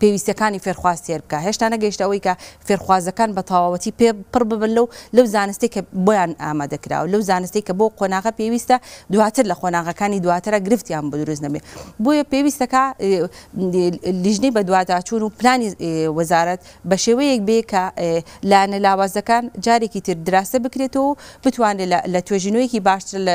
پێویستەکانی فێرخواستێر بکە هێشتا نەگەیشتەوەی کە فێرخوازەکان بە تەواوەتی پێ پڕ ببن لەو لەو زانستی کە بۆیان ئامادەکراوە لەو زانستی کە بۆ قۆناغە پێویستە دواتر لە خۆناغەکانی دواترە گرفتیان بدروست نەبێ بۆیە پێویستەکە لیژنی بە دواتاچوون و پلانی وەزارت بە شێوەیەک بێ کە لاەنە لاوازەکان جارێکی تر دراسە بکرێتەوە بتوانێت لە توێژینەوەیەکی باشتر لە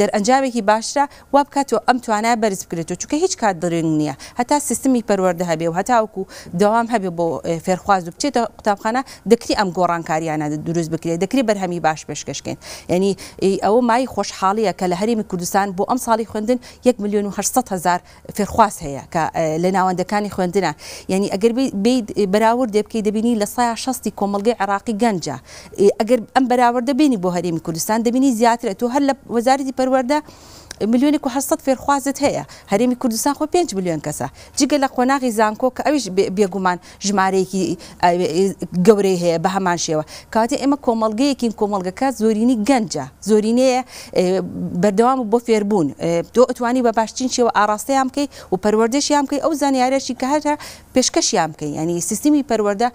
دەرئەنجامێکی ئامادەیەکی باشرا وا بکاتەوە ئەم توانای بەرز بکرێتەوە چکە هیچ کات درنگ نییە هەتا سیستمی پەروەەردە هەبێ و هەتاوکو داوام هەبێ بۆ فێرخواز و بچێتە قوتابخانە دەکری ئەم گۆڕانکاریانە دروست بکرێت دەکری بەرهەمی باش پێشکەشکێن ینی ئەوە مای خۆشحاڵیە کە لە هەرمی کوردستان بۆ ئەم ساڵی خوێندن 1 میلیۆن و 800 هزار فێرخواز هەیە کە لە ناوەندەکانی خوێندنە ینی ئەگەر بەراورد دێ بکەی دەبینی لە سای شستی کۆمەلگەی عراقی گەنجە ئەگەر ئەم بەراوردە بینی بۆ هەرمی کوردستان دەبینی زیاترێت و هەر لە وەزارتی پەروەەردە میلیۆنی و حست فێرخوازت هەیە هەرێمی کوردستان خۆ 5 میلیۆن کەسە جگە لە قۆناغی زانکۆ کە ئەویش بێگومان ژمارەیەکی گەورەی هەیە بە هەمان شێوە کاتی ئێمە کۆمەلگەیەکین کۆمەلگەکە زۆرینی گەنجە زۆرینەیە بەردەوام بۆ فێربوون تۆ ئەتوانی بە باشترین شێوە ئاراستەیان بکەی و پەروەردەشیان بکەی ئەو زانیارێکی کە هەتە پێشکەشیان بکەی ینی سیستمی پەروەەردە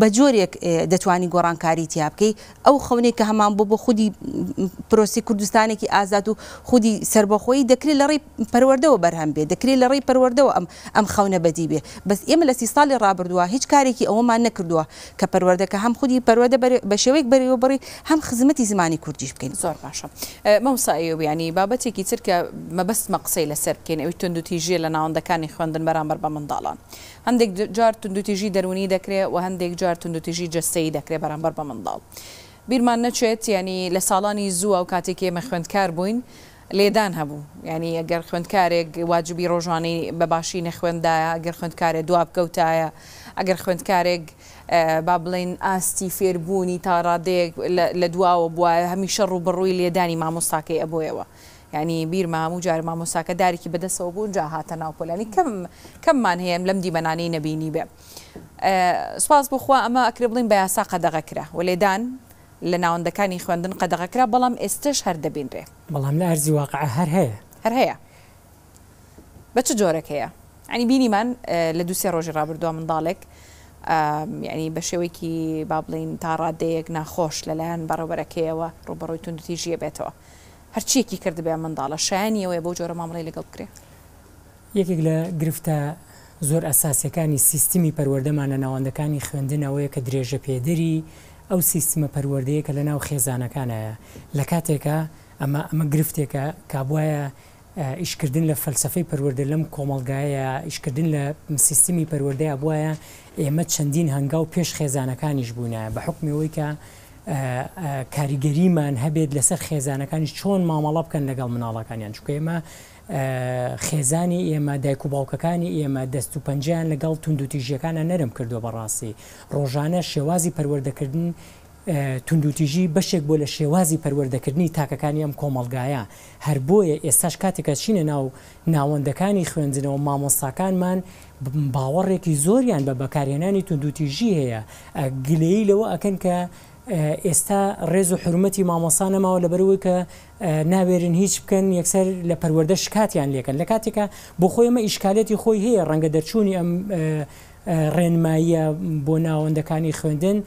بە جۆرێک دەتوانی گۆڕانکاری تیا بکەی ئەو خەونێک کە هەمان بۆ بۆ خودی پرۆسی کوردستانێکی ئازاد و خودی سەر سربەخۆی دەکرێت لە ڕێی پەروەردەوە بەرهەم بێ دەکرێت لە ڕێی پەروەردەوە ئەم ئەم خەونە بەدی بێ بەس ئێمە لە سی ساڵی ڕابردووە هیچ کارێکی ئەوەمان نەکردووە کە پەروەردەکە هەم خودی پەروەدە بە شێوەیەک بەرەوە بڕی هەم خزمەتی زمانی کوردیش بکەین زۆر باشە مەمسایە ینی بابەتێکی ترکە مەبەستمە قسەی لەسەر بکەین ئەوی تونندوتیژیە لە ناوەندەکانی خوێندن بەرامبەر بە منداڵان هەندێک جار تونندوتیژی دەرونی دەکرێت و هەندێک جار تونندوتیژی جەسەی دەکرێت بەرامبەر بە منداڵ. بیرمان نەچێت ینی لە ساڵانی زووە و کاتێک ئێمە خوێندکار بووین لێدان هەبوو ینی ئەگەر خوێندکارێک واجبی ڕۆژوانی بەباشی نەخوێندایە ئەگەر خوێندکارێک دواب کەوتایە ئەگەر خوێندکارێک با بڵێن ئاستی فێربوونی تاڕادەیەک لە دواوە بووە هەمیشە ڕوبڕووی لێدانی مامۆستاکەی ئەبووەوە. ینی بیر ماموو جار مامۆساکە دارێکی بەدەسەوە بوون جا هاتە ناوپۆلانی کەم کەممان هەیەم لەم دیبەنانەی نەبینی بێ. سپاس بخوا ئەمە ئەکرێ بڵین بە یاسا قەدەغەکرا وەلێدان لە ناوەندەکانی خوێندن قەدەغەکرا بەڵام ئێستش هەر دەبینرێ بەڵام لە هەرزی واقع هەر هەیە هەر هەیە بە چ جۆرەک هەیە ئەنی بینیمان لە دووسێ ڕۆژی ڕابردووە منداڵێک یعنی بە شێوەیەکی با بڵین تا ڕادەیەک ناخۆش لەلایەن بەڕەوەرەکەیەوە ڕوبەڕۆی تونتی ژیە بێتەوە هەرچیەکی کردبێ منداڵە شایانیەوەی بۆ جۆرە مامڵی لەگەڵ بکرێ یەکێک لە گرفتە زۆر ئەساسیەکانی سیستمی پەروەردەمان لە ناوەندەکانی خوێندنەوەی کە درێژە پێدەری ئەو سیستمە پەروەردەیە کە لە ناو خێزانەکانایە لە کاتێکە ئەمە ئەمە گرفتێکە کابواایە ئیشکردن لە فەلسفەی پەروەردە لەم کۆمەلگایە ئیشکردن لە سیستمی پەروەردەیە بواە ئێمە چەندین هەنگاو پێش خێزانەکانیش بوونە بە حکمەوەی کە کاریگەریمان هەبێت لەسەر خێزانەکانی چۆن مامەڵە بکەن لەگەڵ مناڵەکانیان چکێمە خێزانی ئێمە دایک و باوکەکانی ئێمە دەست و پنجیان لەگەڵ تونندوتیژیەکانە نەرم کردووە بەڕاستی ڕۆژانە شێوازی پەروەردەکردن تونندوتیژی بەشێک بۆ لە شێوازی پەروەردەکردنی تاکەکانی ئەم کۆمەلگایە هەر بۆیە ئێستاش کاتێکە چینە ناو ناوەندەکانی خوێندنەوە مامۆستاکانمان باوەڕێکی زۆریان بە بەکارێنانی تونندوتیژی هەیە گلەی لەوە ئەکەن کە ئێستا ڕێز و حرمەتی مامۆسان نەماوە لەبەرەوەی کە ناوێرن هیچ بکەن یەکسەر لە پەروەەردە شکاتیان لێکن لە کاتێکە بۆ خۆیمە ئیشکالەتی خۆی هەیە ڕەنگە دەرچوونی ئەم ڕێنماییە بۆ ناوەندەکانی خوێندن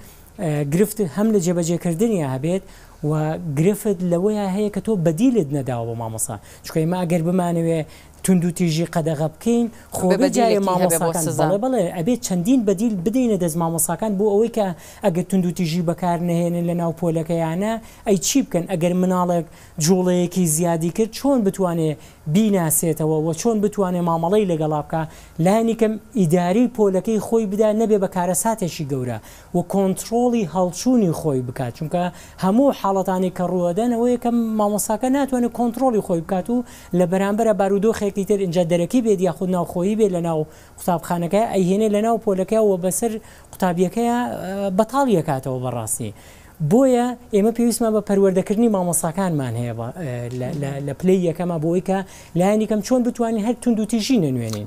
گرفت هەم لە جێبەجێکردنی هەبێت و گرفت لەوەیە هەیە کە تۆ بەدیلت نەداوە بۆ مامەسا چکەی ما ئەگەر بمانوێ تونند و تیژی قەدەغە بکەین خۆ جارێ مامۆساکان بڵێ ئەبێت چەندین بەدیل بدەینە دەست مامۆساکان بۆ ئەوەی کە ئەگە تونند و تیژی بەکار نهێنن لە ناو پۆلەکەیانە ئەی چی بکەن ئەگەر مناڵێک جوڵەیەکی زیادی کرد چۆن بتوانێت بیناسێتەوە و چۆن بتوانێت مامەڵی لەگەڵابکە لاینیکەم ئیداری پۆلەکەی خۆی بدا نەبێ بە کارە ساتێکی گەورە و کۆنتترۆڵی هەڵچوونی خۆی بکات چونکە هەموو حاڵەتانی کە ڕوەدەن ئەوەیە کەم مامۆساکە ناتوانێت کۆنتترۆلی خۆی بکات و لە بەرامبەرە بارودۆخێک شتێکی تر اینجا دەرەکی بێت یاخود ناوخۆیی بێت لە ناو قوتابخانەکە ئەیهێنێ لە ناو پۆلەکەەوە بەسەر قوتابیەکەیە بەتاڵیەکاتەوە بەڕاستی. بۆیە ئێمە پێویستمان بە پەروەردەکردنی مامۆساکانمان هەیە لە پلی یەکەمە بۆی کە لایانی کەم چۆن بتوانین هەر تونند و تیژینە نوێنین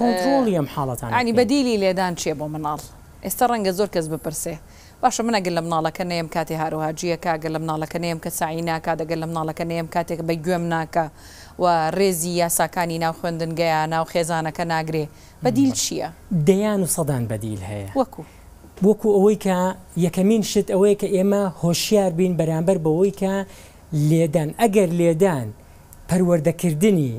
کۆنتترۆلی ئەم حاڵەتان ینی بەدیلی لێدان چیە بۆ مناڵ ئێستا ڕەنگە زۆر کەس بپرسێ. باشە منەگەل لە مناڵەکە نێم کاتی هاروهاجیە کاگە لە مناڵەکە نێم کە ساعی ناکە دەگەل لە مناڵەکە نێم کاتێک بە گوێم ناکە و ڕێزی یاساکانی ناو خوێندنگەیە ناو خێزانەکە ناگرێ بەدیل چییە؟ دەیان و سەدان بەدیل هەیە وەکو. وەکو ئەوەی کە یەکەمین شت ئەوەیە کە ئێمە هۆشیار بین بەرامبەر بەوەی کە لێدان ئەگەر لێدان پەروەردەکردنی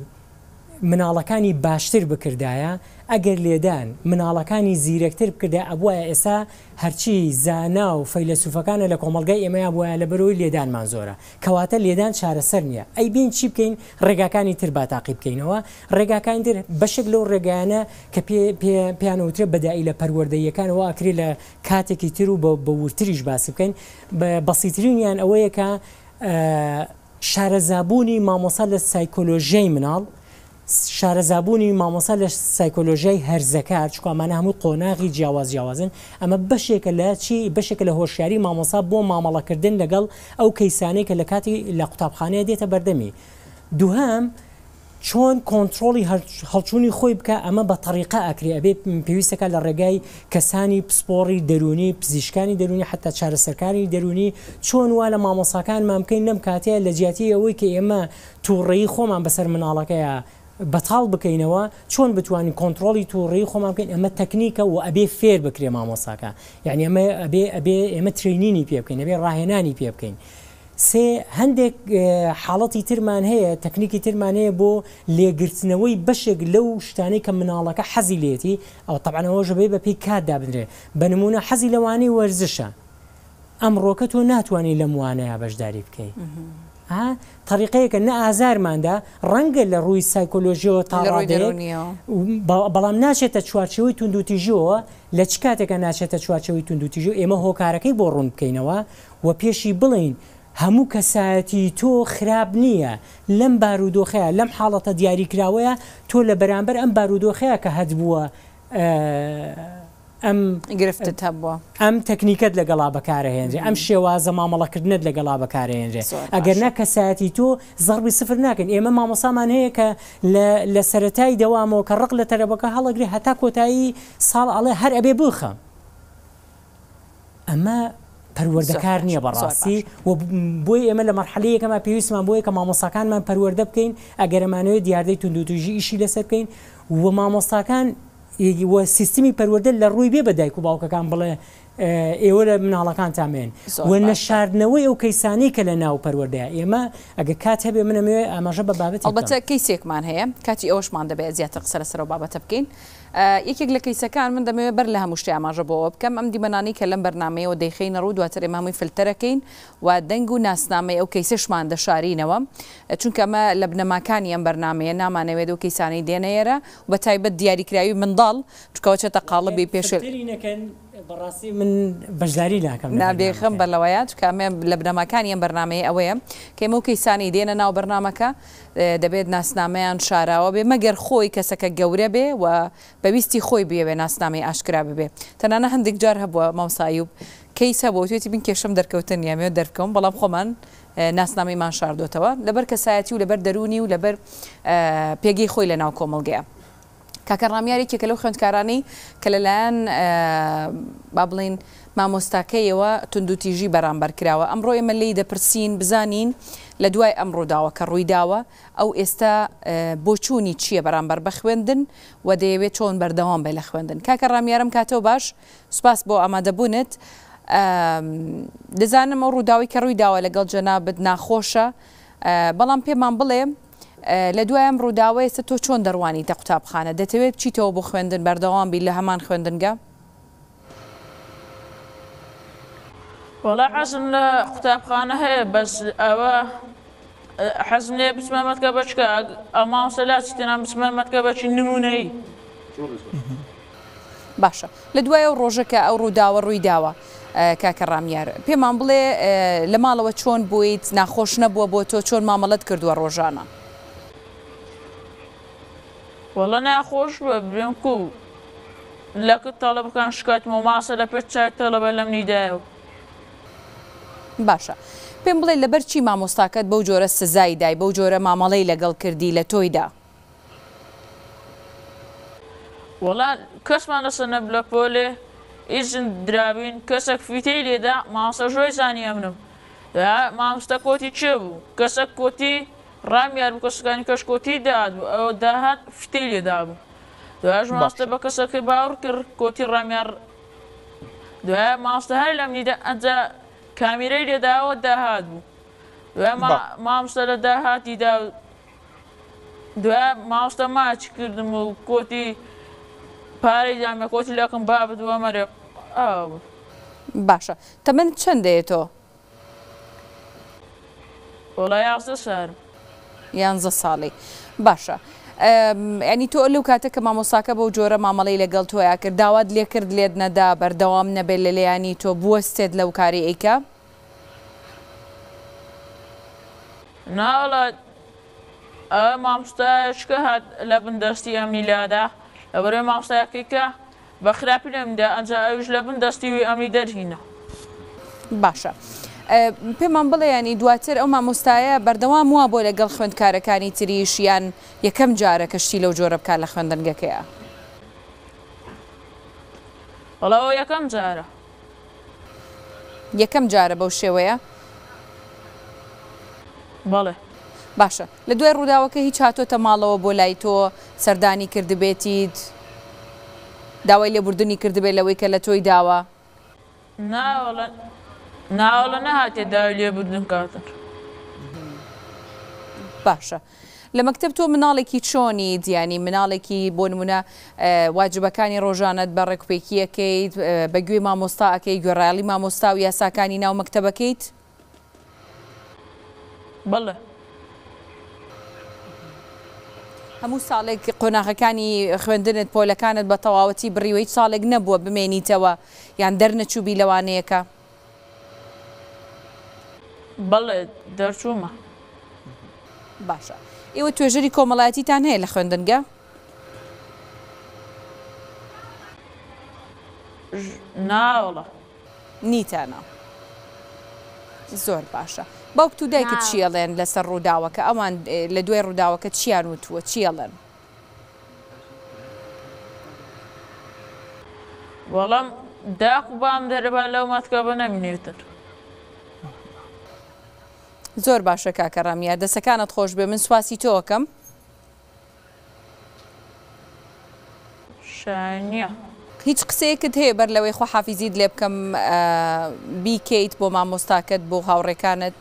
مناڵەکانی باشتر بکردایە ئەگەر لێدان مناڵەکانی زیرەکتر بکردە ئەبواە ئێستا هەرچی زانا و فەیلسوفەکانە لە کۆمەلگای ئێمەیان بۆە لە بەرەوەی لێدانمان زۆرە کەواتە لێدان چارەسەر نییە ئەی بین چی بکەین ڕێگاکانی تر باتاقی بکەینەوە ڕێگاکان تر بەشێک لەو ڕێگایانە کە پیانوترە بەدایی لە پەروەەردەیەکانەوە ئاکری لە کاتێکی تر و بە ورتریش باسی بکەین بەسیترینیان ئەوەیەکە شارەزابوونی مامۆسا لە سایکۆلۆژیای مناڵ شارەزابوونی مامۆسا لە سایکۆلۆژیای هەرزەکە چکومانە هەموو قۆناغی جیاواز جیاوازن ئەمە بەشێکە لە چی بەشێکە لە هۆشیاری مامۆسا بۆ مامەڵەکردن لەگەڵ ئەو کەیسانەی کە لە کاتی لە قوتابخانەیە دێتە بەردەمی دوهام چۆن کۆنتترۆلی هەڵچوونی خۆی بکە ئەمە بە تەریقا ئەکری ئەبێ پێویستەکە لە ڕێگای کەسانی پسپۆری دەرونی پزیشکانی دەرونی حتا چارەسەرکاری دەرونی چۆن وا لە مامۆساکان مامکەین نەم کاتەیە لە جیاتی ئەوەی کە ئێمە تووڕێی خۆمان بەسەر مناڵەکەیە بەتاڵ بکەینەوە چۆن بتوانین کۆنتترۆلی تووڕی خۆمان بکەین ئەمە تەکنیکە و ئەبێ فێر بکرێ مامۆساکە یعنی ئەمە ئەبێ ئەبێ ئێمە ترینینی پێ بکەین ئەبێ ڕاهێنانی پێ بکەین. سێ هەندێک حاڵەتی ترمان هەیە تەکنیکی ترمان هەیە بۆ لێگرتنەوەی بەشێک لەو شتانەی کە مناڵەکە حەزی لێتی ئەو تەبانەوە ژەبێ بە پێی کاتدا بدرێ بەنمونە حەزی لەوانەی وەرزشە ئەمڕۆکە تۆ ناتوانانی لەم وانەیە بەشداری بکەیت. طریقەیەکە نە ئازارماندا ڕەنگە لە ڕووی سایکۆلۆژیەوە تاڕادێنە بەڵام ناچێتە چوارچەوەی توندوتیژیەوە لە چ کاتێکە ناچێتە چوارچەوەی توندوتیژی ئێمە هۆکارەکەی بۆ ڕوون بکەینەوە و پێشی بڵین هەموو کەسایەتی تۆ خراب نییە لەم بارودۆخەیە لەم حاڵەتە دیاریکراوەیە تۆ لە بەرامبەر ئەم بارودۆخەیە کە هەت بووە ئەم گرفتت هەبووە ئەم تەکنیکت لەگەڵا بەکارهێنجێ ئەم شێوازە مامەڵەکردنت لەگەڵا بەکارهێنجێ ئەگەر نە کەسایەتی تۆ زەربی سفر ناکەن ئێمە مامەسامان هەیە کە لە سەتای دەوامەوە کە ڕق لە تەرەبەکە هەڵەگری هەتا کۆتایی ساڵ ئەڵێ هەر ئەبێ بخە ئەمە پەروەردەکار نییە بەڕاستی و بۆی ئێمە لە مەرحەلەیەکەمە پێویستمان بۆیە کە مامۆساکانمان پەروەەردە بکەین ئەگەرەمانەوەی دیاردەی توندوتوژی ئیشی لەسەر بکەین و مامۆستاکان وە سیستمی پەروەدە لە ڕووی بێ بەدایک و باوکەکان بڵێ ئێوە لە مناڵەکان تامێن وە نەشاردنەوەی ئەو کەیسانی کە لە ناو پەروەدەیە ئێمە ئەگە کات هەبێ منەوێ ئاماژە بە بابەت ئەڵبەتە کەیسێکمان هەیە کاتی ئەوشمان دەبێت زیاتر قسەرەسەر و بابەتە بکەین یەکێک لە کەیسەکان من دەمەوێت بەر لە هەموو شتی ئاماژە بەوە بکەم ئەم دیمەنانی کە لەم بەرنمەیەەوە دەیخینە ڕوو دواتر ئێمامی فلتەرەکەین و دەنگ و ناسنامەی ئەو کەیسەشمان دەشارینەوە چونکەمە لە بنەماکانی ئەم بەرنمەیە نامانەوێت و کەیسانەی دێنەیەرە بە تایبەت دیاریکراوی منداڵ چکەوە چێتە قاڵبی پێشێت. بەڕاستی من بەشداری ناکەم نابێخم بەلەوەیات کامێ لە بنەماکانی ئەم بەرنمەیە ئەوەیە کەموکەیسانی دێنە ناو بەرنمەکە دەبێت ناسنامەیان شاراوە بێ مەگەر خۆی کەسەکە گەورە بێ و بەویستی خۆی بێوێ ناسنامەی ئاشکرا ببێ تەنانە هەندێک جار هەبووە مەوسایوب کەیسە بۆ توێتی بن کێشم دەرکەوتن یامێ دەرکەم بەڵام خۆمان ناسنامەیمان شاردۆتەوە لەبەر کەسایەتی و لەبەر دەرونی و لەبەر پێگەی خۆی لە ناو کۆمەلگەیە کاکە ڕامیارێکی کە لەو خوێندکارانی کە لەلایەن با بڵین مامۆستاکەیەوە تونندوتیژی بەرامبەر کراوە ئەمڕۆ ئێمە لی دەپرسین بزانین لە دوای ئەمڕۆداوە کە ڕوویداوە ئەو ئێستا بۆچوونی چییە بەرامبەر بە خوێندن و دەیەوێت چۆن بەردەوام بێ لە خوێندن کاکە ڕامیارم کاتەوە باش سوپاس بۆ ئامادەبوونت دەزانم ئەو ڕووداوی کە ڕوویداوە لەگەڵ جەنابەت ناخۆشە بەڵام پێمان بڵێ لە دوایم ڕووداوەیە سە تۆ چۆن دەڕوانی تە قوتابخانە دەتەوێت چیتەوە بۆ خوێندن بەردەوام بی لە هەمان خوێندنگە وڵا حەزم لە قوتابخانە هەیە بەس ئەوە حەزمێ بچمەمەکە بچکە ئەما سەلاسی تێنا بچمەمەکە بەچی نمونەی باشە لە دوایە ڕۆژەکە ئەو ڕووداوە ڕووی داوە. کاکە ڕامیار پێمان بڵێ لە ماڵەوە چۆن بوویت ناخۆش نەبووە بۆ تۆ چۆن مامەڵەت کردووە ڕۆژانە. وەڵە ناخۆش بە بێن و لەکت تەڵەبەکان شکات و ماسە لە پێ چای تەڵەبە لەم نیدایەوە باشە. پێم بڵێ لەبەر چی مامۆستاکەت بەو جۆرە سزای دای بەو جۆرە مامەڵەی لەگەڵ کردی لە تۆیدا. وەڵان کەسمان لەسەنە لە پۆلێ ئیزن درابین کەسەک فیتەی لێدا ماسەژۆی زانانی ئەمنم. مامۆستا کۆتی چێ بوو کەسە کۆتی ڕامیار کەسەکانی کەشکۆتی داد ئەو دهات فتی لێدا بوو دوایش ماستە بە کەسەکەی باور کرد کۆتی ڕامیار دوای ماستە هەر لەم نیدا ئەجا کامیرەی لێداوە داهات بوو دوای مامستە لە داهاتیدا دوای ما ماچ کردم و کۆتی پارەی دامە کۆتی لەکەم بابت وەمەرێ ئاو باشە تمن چەندێت تۆ ولا یاسە سارم یانزە ساڵی باشە. ینی تۆ لەو کاتە کە مامۆساکە بەو جۆرە مامەڵی لەگەڵ تۆیا کرد داوات لێ کرد لێت نەدا بەردەوام نەبێت لە لەیانی تۆ بوەستێت لەو کاری ئەیکە ناڵەت ئە مامۆستاشکە هات لە بندەستی ئەمیلادا لە بەرێ مامۆستاکەیکە بە خراپی لەمدا ئەنج ئەوش لە بندەستی وی ئەمی دەرهینە باشە. پێمان بڵێ ینی دواتر ئەو مامۆستایە بەردەوام وە بۆ لەگەڵ خوێندکارەکانی تریشیان یەکەم جارە کەشتی لەو جۆرە بکار لە خوێندنگەکەیە. بەڵەوە یەکەم جارە. یەکەم جارە بەو شێوەیە؟ بەڵێ. باشە لە دوای ڕووداوەکە هیچ هاتۆتە ماڵەوە بۆ لای تۆ سەردانی کردبێتیت داوای لێبوردنی کردبێت لەوەی کە لە تۆی داوە؟ ناوەڵە. ناوڵە نەهاتێ داولێ بردن کاتر باشە. لە مەکتب تۆ مناڵێکی چۆنی دیانی مناڵێکی بۆ نمونە واجبەکانی ڕۆژانت بە ڕێکپێکیەکەیت بە گوێ مامۆستاەکەی گوێڕایلی مامۆستا و یاساکانی ناو مەکتبەکەیت بڵێ هەموو ساڵێک قۆناغەکانی خوێندنت پۆلەکانت بە تەواوەتی بڕیوەی ساڵێک نەبووە بمێنیتەوە یان دەرنەچوبی لەوانەیەەکە بەڵێ دەرچوومە باشە ئێوە توێژەری کۆمەڵایەتیتان هەیە لە خوێندنگە ناوەڵە نیتانە زۆر باشە باوک تو دایکت چیەڵێن لەسەر ڕووداوەکە ئەوان لە دوێ ڕووداوەکە چیان وتووە چیەڵێن وەڵام داخ بام دەرەبا لەو ماتکە بە نەمینێتر زۆر باشە کاکە ڕامیار دەسەکانت خۆش بێ من سواسی تۆکەم نییە. هیچ قسەیەکت هەیە بەر لەوەی خۆحافیزید لێ بکەم بیکەیت بۆ مامۆستاکەت بۆ هاوڕێکانت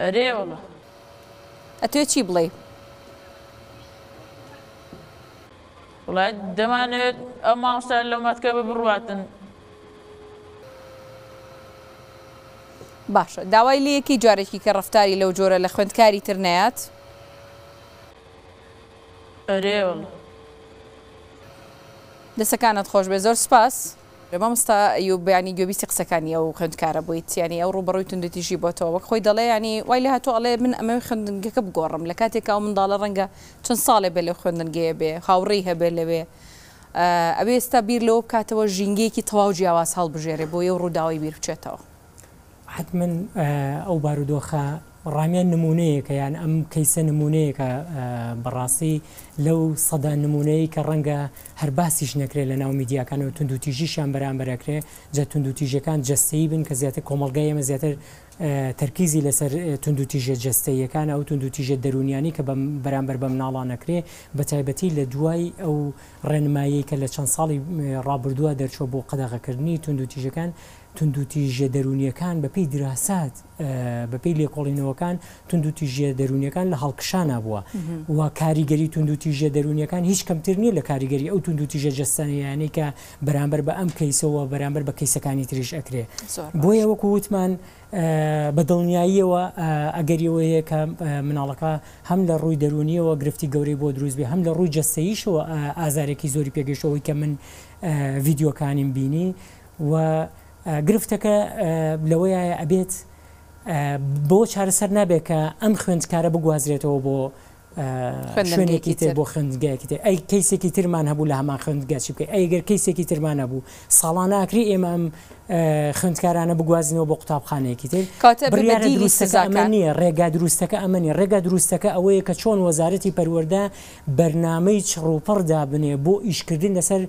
ئەرێوەڵە ئەتێ چی بڵێ؟ وڵات دەمانێت ئەو ماوەستان لەو ماتکە بە بڕواتن باشە داوای لە یەکی جارێکی کە ڕفتاری لەو جۆرە لە خوێندکاری ترنەیەات دەسەکانت خۆش بێ زۆر سپاس لە مامستا و بیانی گوێبیستی قسەکانی ئەو خوندکارە بوویت یانی ئەو ڕوبڕوی تونندتیژی بۆتەوە خۆی دەڵێ ینی وای لە هاتو ئەڵێ من ئەمە خوندنگەکە بگۆڕم لە کاتێکا و منداڵە ڕەنگە چەند ساڵێ بێ لە خوێندنگەیە بێ خاوڕی هەبێ لەوێ ئەوێ ئێستا بیر لەوە بکاتەوە ژینگەیەکی تەواو جیاواز هەڵبژێرێ بۆ یە ڕووداوی بیر بچێتەوە. حتمما ئەو بارودۆخە ڕامیان نمونەیەکە یان ئەم کەیسە نمونەیەکە بەڕاستی لەو سەدا نمونەیە کە ڕەنگە هەر باسیش نەکرێت لە ناو میدیاکانەوە تونند و تیژیشیان بەرامبەرەکرێ جە تونند و تیژەکان جەستەی بن کە زیاتر کۆمەلگای ئەمە زیاتر تەرکیزی لەسەر تونند و تیژە جستەیەکان ئەو تونند و تیژە دەرونیانی کە بەرامبەر بە مناڵانەکرێ بە تایبەتی لە دوای ئەو ڕێنمایی کە لە چەند ساڵی ڕابردووە دەرچۆ بۆ قەدەغەکردنی تونند و تیژەکان تونندوتیژە دەرونیەکان بەپی دراسات بەپی لێکۆڵینەوەکان تونندوتیژە دەرونیەکان لە هەڵکشانە بووە و کاریگەری تونندوتیژە دەرونیەکان هیچ کەمتر نیە لە کاریگەری ئەو تونندوتیژە جەستانیانەی کە بەرامبەر بە ئەم کەیسەوە بەرامبەر بە کەیسەکانی تریش ئەکرێ بۆیە وەکو وتمان بە دڵنیاییەوە ئەگەریەوەیە کە مناڵەکە هەم لە ڕووی دەرونیەوە گرفتی گەورەی بۆ دروستبێ هەم لە ڕووی جەستەیشەوە ئازارێکی زۆری پێگەشتەوەی کە من ویددیوکانیم بینی و گرفتەکە لەوەیە ئەبێت بۆ چارەسەر نابێت کە ئەم خوێندکارە بگوازرێتەوە بۆ خوێنێکی تر بۆ خوندگایکی تر ئەی کەیسێکی ترمان هەبوو لە هەمان خوندگەچی بکە ئەیگەر کەیسێکی ترمانە بوو ساڵانەکری ئێمەم خوندکارانە بگوازنەوە بۆ قوتابخانەیەکی تر دروستەکە ئەمە نیە ڕێگا دروستەکە ئەمەنی ڕێگا دروستەکە ئەوەیە کە چۆن وەزارەتی پەروەەردە بەرنمەی چڕوپڕدا بنێ بۆ ئیشکردن لەسەر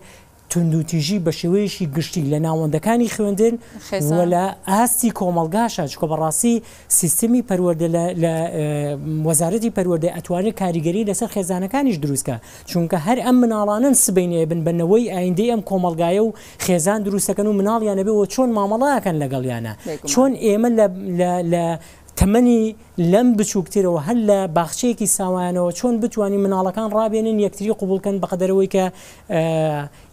تونندوتیژی بە شێوەیەشی گشتی لە ناوەندەکانی خوێندن لە ئاستی کۆمەلگاشە چکۆ بەڕاستی سیستمی پەروەدە لە وەزارەتی پەروەدە ئەتوانێت کاریگەری لەسەر خێزانەکانیش دروستکە چونکە هەر ئەم مناڵانن سبینێ بن بنەوەی ئایندەی ئەم کۆمەلگایە و خێزان دروستەکەن و مناڵیانەبێەوە چۆن مامەڵایەکەن لەگەڵیانە چۆن ئێمە لە تەمەنی لەم بچووکترەوە هەر لە باخچەیەکی ساوانەوە چۆن بتوانین مناڵەکان ڕابێنن یەکتری قوبولکەن بە قەدەرەوەی کە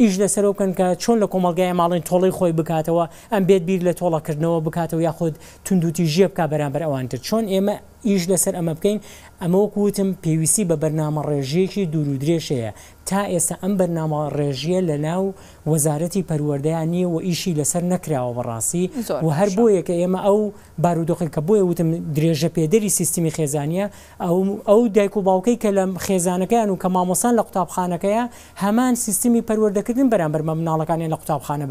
ئیش لەسەرۆ بکەن کە چۆن لە کۆمەلگای ماڵین تۆڵی خۆی بکاتەوە ئەم بێت بیر لە تۆڵەکردنەوە بکاتەوە یاخود تونندوتی ژێ بک بەرامبەر ئەوانتر چۆن ئێمە ئیش لەسەر ئەمە بکەین ئەمە وەکوتم پێویستی بە بەرنامە ڕێژەیەکی دوور و درێژەیە تا ئێستا ئەم بەرنامە ڕێژیە لە ناو وەزارەتی پەروەردەیانیە و ئیشی لەسەر نەکراوە بەڕاستی و هەر بۆیە کە ئێمە ئەو بارودۆخی کە بۆیە وتم درێژە پێدەری سیستمی خێزانیە ئەو دایک و باوکەی کە لە خێزانەکەیان و کە مامۆسان لە قوتابخانەکەیە هەمان سیستمی پەروەردەکردن بەرامبەر مە مناڵەکانیان لە قوتابخانە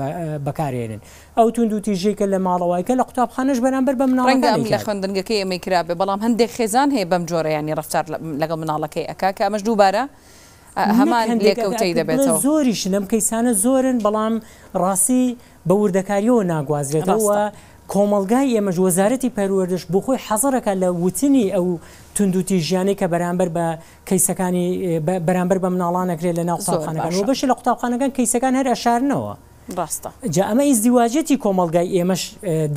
بەکارێنن ئەو تونند و تیژێکە لە ماڵەوەیکە لە قوتابخانش بەرامبەر بە مناڵەکە لە خوێندنگەکەی ئەمە کرابێ بەڵام هەندێک خێزان هەیە بەم جۆرەیانی ڕفتار لەگەڵ مناڵەکەی ئەک کە ئەمەش دووبارە. هەمان لێکەوتەی دەبێتەوە زۆریش لەم کەیسانە زۆرن بەڵام ڕاستی بە وردەکاریەوە ناگوازرێتەوە کۆمەلگای ئێمەش وەزارەتی پەروەردەش بۆ خۆی حەزەرەکە لە وتنی ئەو تونندوتی ژیانەی کە بەرامبەر بە کەیسەکانی بەرامبەر بە مناڵانەکرێت لە ناو قوتابخانەکان بەشی لە قوتابخانەکان کەیسەکان هەر ئەشارنەوە. جا ئەمە ئیزدیواجێتی کۆمەلگای ئێمەش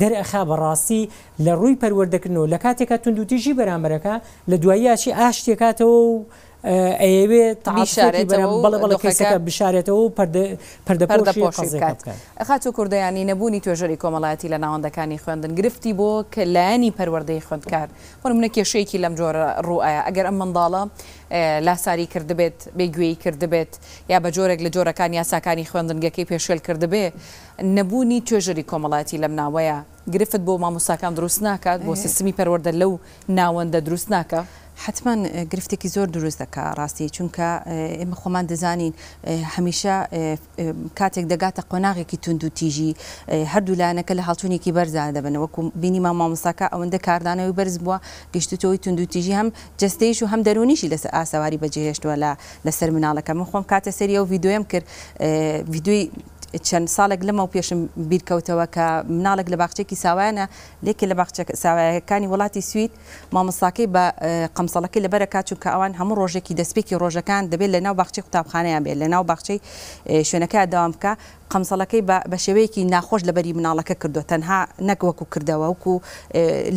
دەرەخا بەڕاستی لە ڕووی پەروەردەکردنەوە لە کاتێکە تونندوتیژی بەرامبەرەکە لە دواییاچی ئاشتێکاتەوە و ئەوێ تاشارێت بەڵێ بەڵەکەەکە بشارێتەوە و پەردەپەردەپۆشی ئەخات و کوردیانی نەبوونی توێژەری کۆمەڵایەتی لە ناوەندەکانی خوێندن گرفتی بۆ کە لایانی پەروەردەی خوندکار بۆن منە کێشەیەکی لەم جۆرە ڕوئایە ئەگەر ئەم منداڵە لاساری کردبێت بێگوێی کردبێت یا بە جۆرێک لە جۆرەکان یاساکانی خوێندنگەکەی پێشێل کردبێ نەبوونی توێژەری کۆمەڵاتی لەم ناوەیە گرفت بۆ مامۆساکان دروست ناکات بۆ سیستمی پەروەەردە لەو ناوەندە دروست ناکە. حتمان گرفتێکی زۆر دروست دەکا ڕاستی چونکە ئێمە خۆمان دەزانین هەمیشە کاتێک دەگاتە قۆناغێکی تونند و تیژی هەردوو لایەنەکە لە هەڵتونێکی بەرزان دەبن وەکو بینیما مامۆساکە ئەوەندە کاردانەوەی بەرز بووە گەشتتەوەی تونند و تیژی هەم جستەیش و هەم دەرونیشی لەس ئاسەواری بەجێهێشتووە لە لەسەر مناڵەکە من خۆم کاتە سەری ئەو یددیوم کرد یددیوی چەند ساڵێک لەمە و پێشم بیرکەوتەوە کە مناڵێک لە باخچێکی ساوایانە لێکی لە ساوایەکانی وڵاتی سویت مامۆساکەی بە قەمسەڵەکەی لەبەرە کاچووکە ئەوان هەموو ڕۆژێکی دەستپێکی ڕۆژەکان دەبێت لە ناو باخچی قوتابخانەیان بێت لە ناو باخچەی شوێنەکە داوام بکە قەمسەڵەکەی بە شێوەیەکی ناخۆش لەبەری مناڵەکە کردو تەنها نەکوەکو کردەوە وکو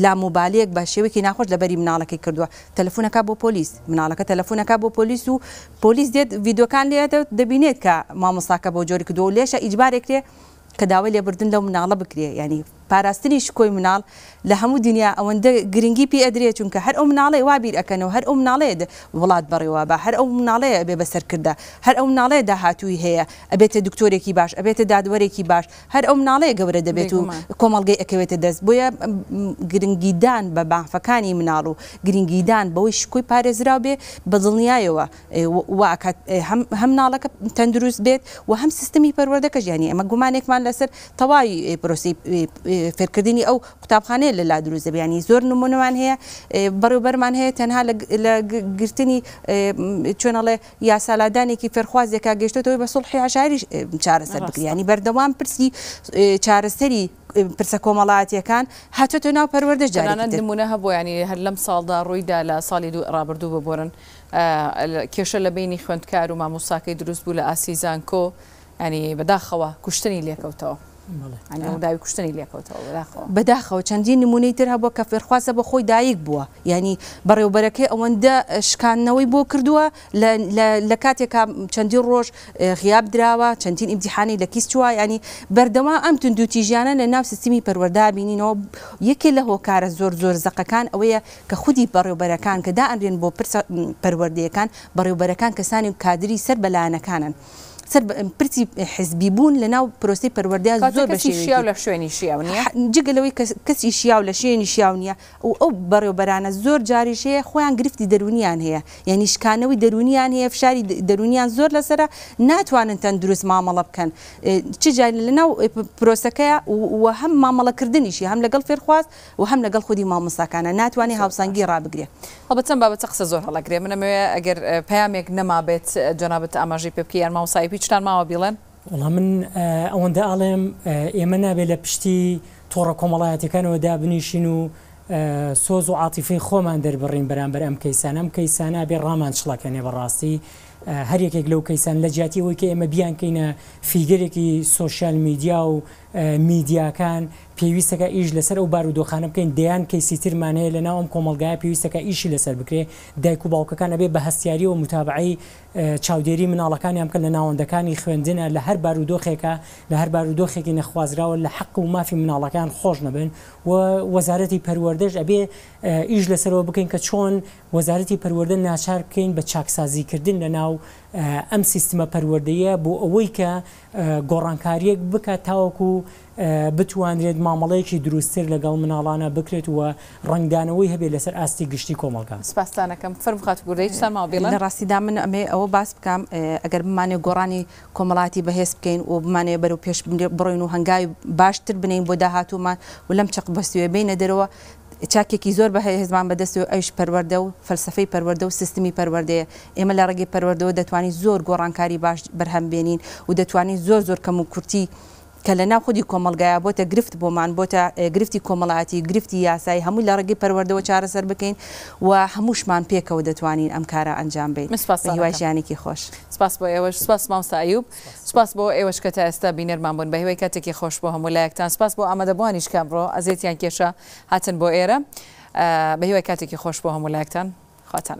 لاموبالەک بە شێوەیەکی ناخۆش لەبەری مناڵەکەی کردووە تەلفۆنەکە بۆ پۆلیس مناڵەکە تەلەفۆنەکە بۆ پۆلیس و پۆلیس دێت یددیوەکان لێت دەبینێت کە مامۆساکە بۆ جۆری کردو و لێشە ئیجبارێک کرێ کە داوای لێبردن لەو مناڵە بکرێ ینی پاراستنیش کۆی مناڵ لە هەموو دنیا ئەوەندە گرنگی پێ ئەدرێت چونکە هەر ئەو مناڵی وابییر ئەەکەنەوە هەر ئەو مناڵێت وڵات بڕێوە بە هەر ئەو مناڵەیە ئەبێ بەسەرکردا هەر ئەو مناڵەیە داهاتووی هەیە ئەبێتە دکتۆرێکی باش ئەبێتە دادوەرێکی باش هەر ئەو مناڵەیە گەورە دەبێت و کۆمەڵگەی ئەکەوێتە دەست بۆیە گرنگیدان بە بافەکانی مناڵ و گرنگیدان بەوەی شکوی پارێزرا بێ بەدڵنیایەوە هەم ناڵەکە تەندروست بێت و هەم سیستمی پەروەردەکە ژیانی ئەمە گومانێکمان لەسەر تەواوی پرۆسی فێرکردنی ئەو قوتابخانەیە لە لا دروست دەبیانی زۆر نمونەوان هەیە بەڕێوبەرمان هەیە تەنها لە گرتنی چۆنەڵێ یاسالادانێکی فێرخوازێکا گەشتێتەوەی بە سڵحی عشاری چارەسەر بکریانی بەردەوام پرسی چارەسەری پرسە کۆمەڵاتیەکان هاتوێتە ناو پەروەەردە جارانە نمونە هەبوویانی هەر لەم ساڵدا ڕوویدا لە ساڵی دو ڕابردوو ببرن کێشە لە بینی خوندکار و مامۆساکەی دروست بوو لە ئاسیزانکۆ ینی بەداخەوە کوشتنی لێکەوتەوە. داوی کوشتنی لێکەوتەوە بەداخەوە چەندین نمونەی تر هەبووە کە فێرخوازە بە خۆی دایک بووە ینی بەڕێوبەرەکەی ئەوەندە شکانەوەی بۆ کردووە لە کاتێکا چەندین ڕۆژ غیاب درراوە چەندین ئیمتیحانی لە کیس چوە ینی بەردەما ئەم تونندوتیژیانە لە ناو سیستمی پەروەەردا بینینەوە یەکێ لە هۆکارە زۆر زۆر زەقەکان ئەوەیە کە خودی بەڕێوبەرەکان کە دا ئەنرێن بۆ پەروەردەکان بەڕێوبەرەکان کەسانی و کادری سەر بەلایەنەکانن. سەر پرسی حزبی بوون لە ناو پرۆسی پەروەردە زۆر بەشیاو لە شوێنی شیاونە جگەلەوەی کەسی شیاو لە شوێنی شیاونیە و ئەو بەڕێوبەرانە زۆر جاریشەیە خۆیان گرفتی دەرونیان هەیە یعنی شکانەوەی دەرونیان هەیە فشاری دەرونیان زۆر لەسرە ناتوانن تەن دروست مامەڵە بکەن چ جای لە ناو پرۆسەکەیە و هەم مامەڵەکردنیشی هەم لەگەڵ فێرخواست و هەم لەگەڵ خودی مامۆساکانە ناتوانێت هاوسەنگی ڕابگرێ بە چەند بابەتە قسە زۆر هەڵەگرێ منەمەوێ ئەگەر پامێک نەما بێت جەنابەت ئاماژی پێ بکە یان ماوسایپی هیچتان ماوە بیڵێن وڵام من ئەوەندە ئاڵێم ئێمە نابێت لە پشتی تۆڕە کۆمەڵایەتەکانەوە دابنیشین و سۆز و عاتیفی خۆمان دەربڕین بەرامبەر ئەم کەیسانە ئەم کەیسانە بێ ڕامان شڵەکەنێ بەڕاستی هەر یەکێک لەو کەیسان لە جیاتی ئەوەی کە ئێمە بیانکەینە فیگرێکی سوۆشال میدیا و میدیاکان پێویستەکە ئیش لەسەر ئەو بارودۆخانە بکەین دەیان کەسیترمانەیە لە ناوم کۆمەلگایە پێویستەکە ئیشی لەسەر بکرێ دایک و باوکەکان ئەبێ بە هەستیاری و متابعی چاودێری مناڵەکانیان بکەن لە ناوەندەکانی خوێندنە لە هەر بارودۆخێکە لە هەر بارودۆخێکی نەخوازراوە لە حق و مافی مناڵەکان خۆش نەبن و وەزارەتی پەروەردەش ئەبێ ئیش لەسەرەوە بکەین کە چۆن وەزارەتی پەروەردە ناچار بکەین بە چاکسازیکردن لە ناو ئەم سیستمە پەروەردەیە بۆ ئەوەی کە گۆڕانکاریەک بکە تاوەکو و بتوانرێت مامەڵەیەکی دروستتر لەگەڵ مناڵانە بکرێت وە ڕنگدانەوەی هەبێت لەسەر ئاستی گشتی کۆمەلگان سپاسانەکەم فرمخات گوردەی ساماڵ لە ڕاستیدا من ئەمێ ئەوە باس بکەم ئەگەر بمانێ گۆڕانی کۆمەڵاتی بەهێز بکەین و بمانێ بەر و پێش بڕین و هەنگاوی باشتر بنین بۆ داهاتوومان و لەم چق بەستوێ بینە دەرەوە چاکێکی زۆر بە هێزمان بەدەست و ئەوش پەروەەردە و فەلسفەی پەروەەردە و سیستمی پەروەردەیە ئێمە لە ڕێگەی پەروەەردەوە دەتوانین زۆر گۆڕانکاری باش بەرهەم بێنین و دەتوانین زۆر زۆر کەم و کورتی کە لە ناو خودی کۆمەلگایە بۆتە گرفت بۆمان بۆتە گرفتی کۆمەڵاتی گرفتی یاسایی هەمووی لە ڕێگەی پەروەردەوە چارەسەر بکەین و هەمووشمان پێکەوە دەتوانین ئەم کارە ئەنجام بین هیوای ژیانێکی خۆش سپاس بۆ ئێوەش سپاس ماوسایوب سپاس بە ئێوەش کە تا ئێستا بینەرمان بوون بە هیوای کاتێکی خۆش بۆ هەموو لایەکتان سپاس بۆ ئامادەبوانیش کامڕۆ ئەزێتیان کێشە هاتن بۆ ئێرە بە هیوای کاتێکی خۆش بۆ هەموو لایەکتان خواتان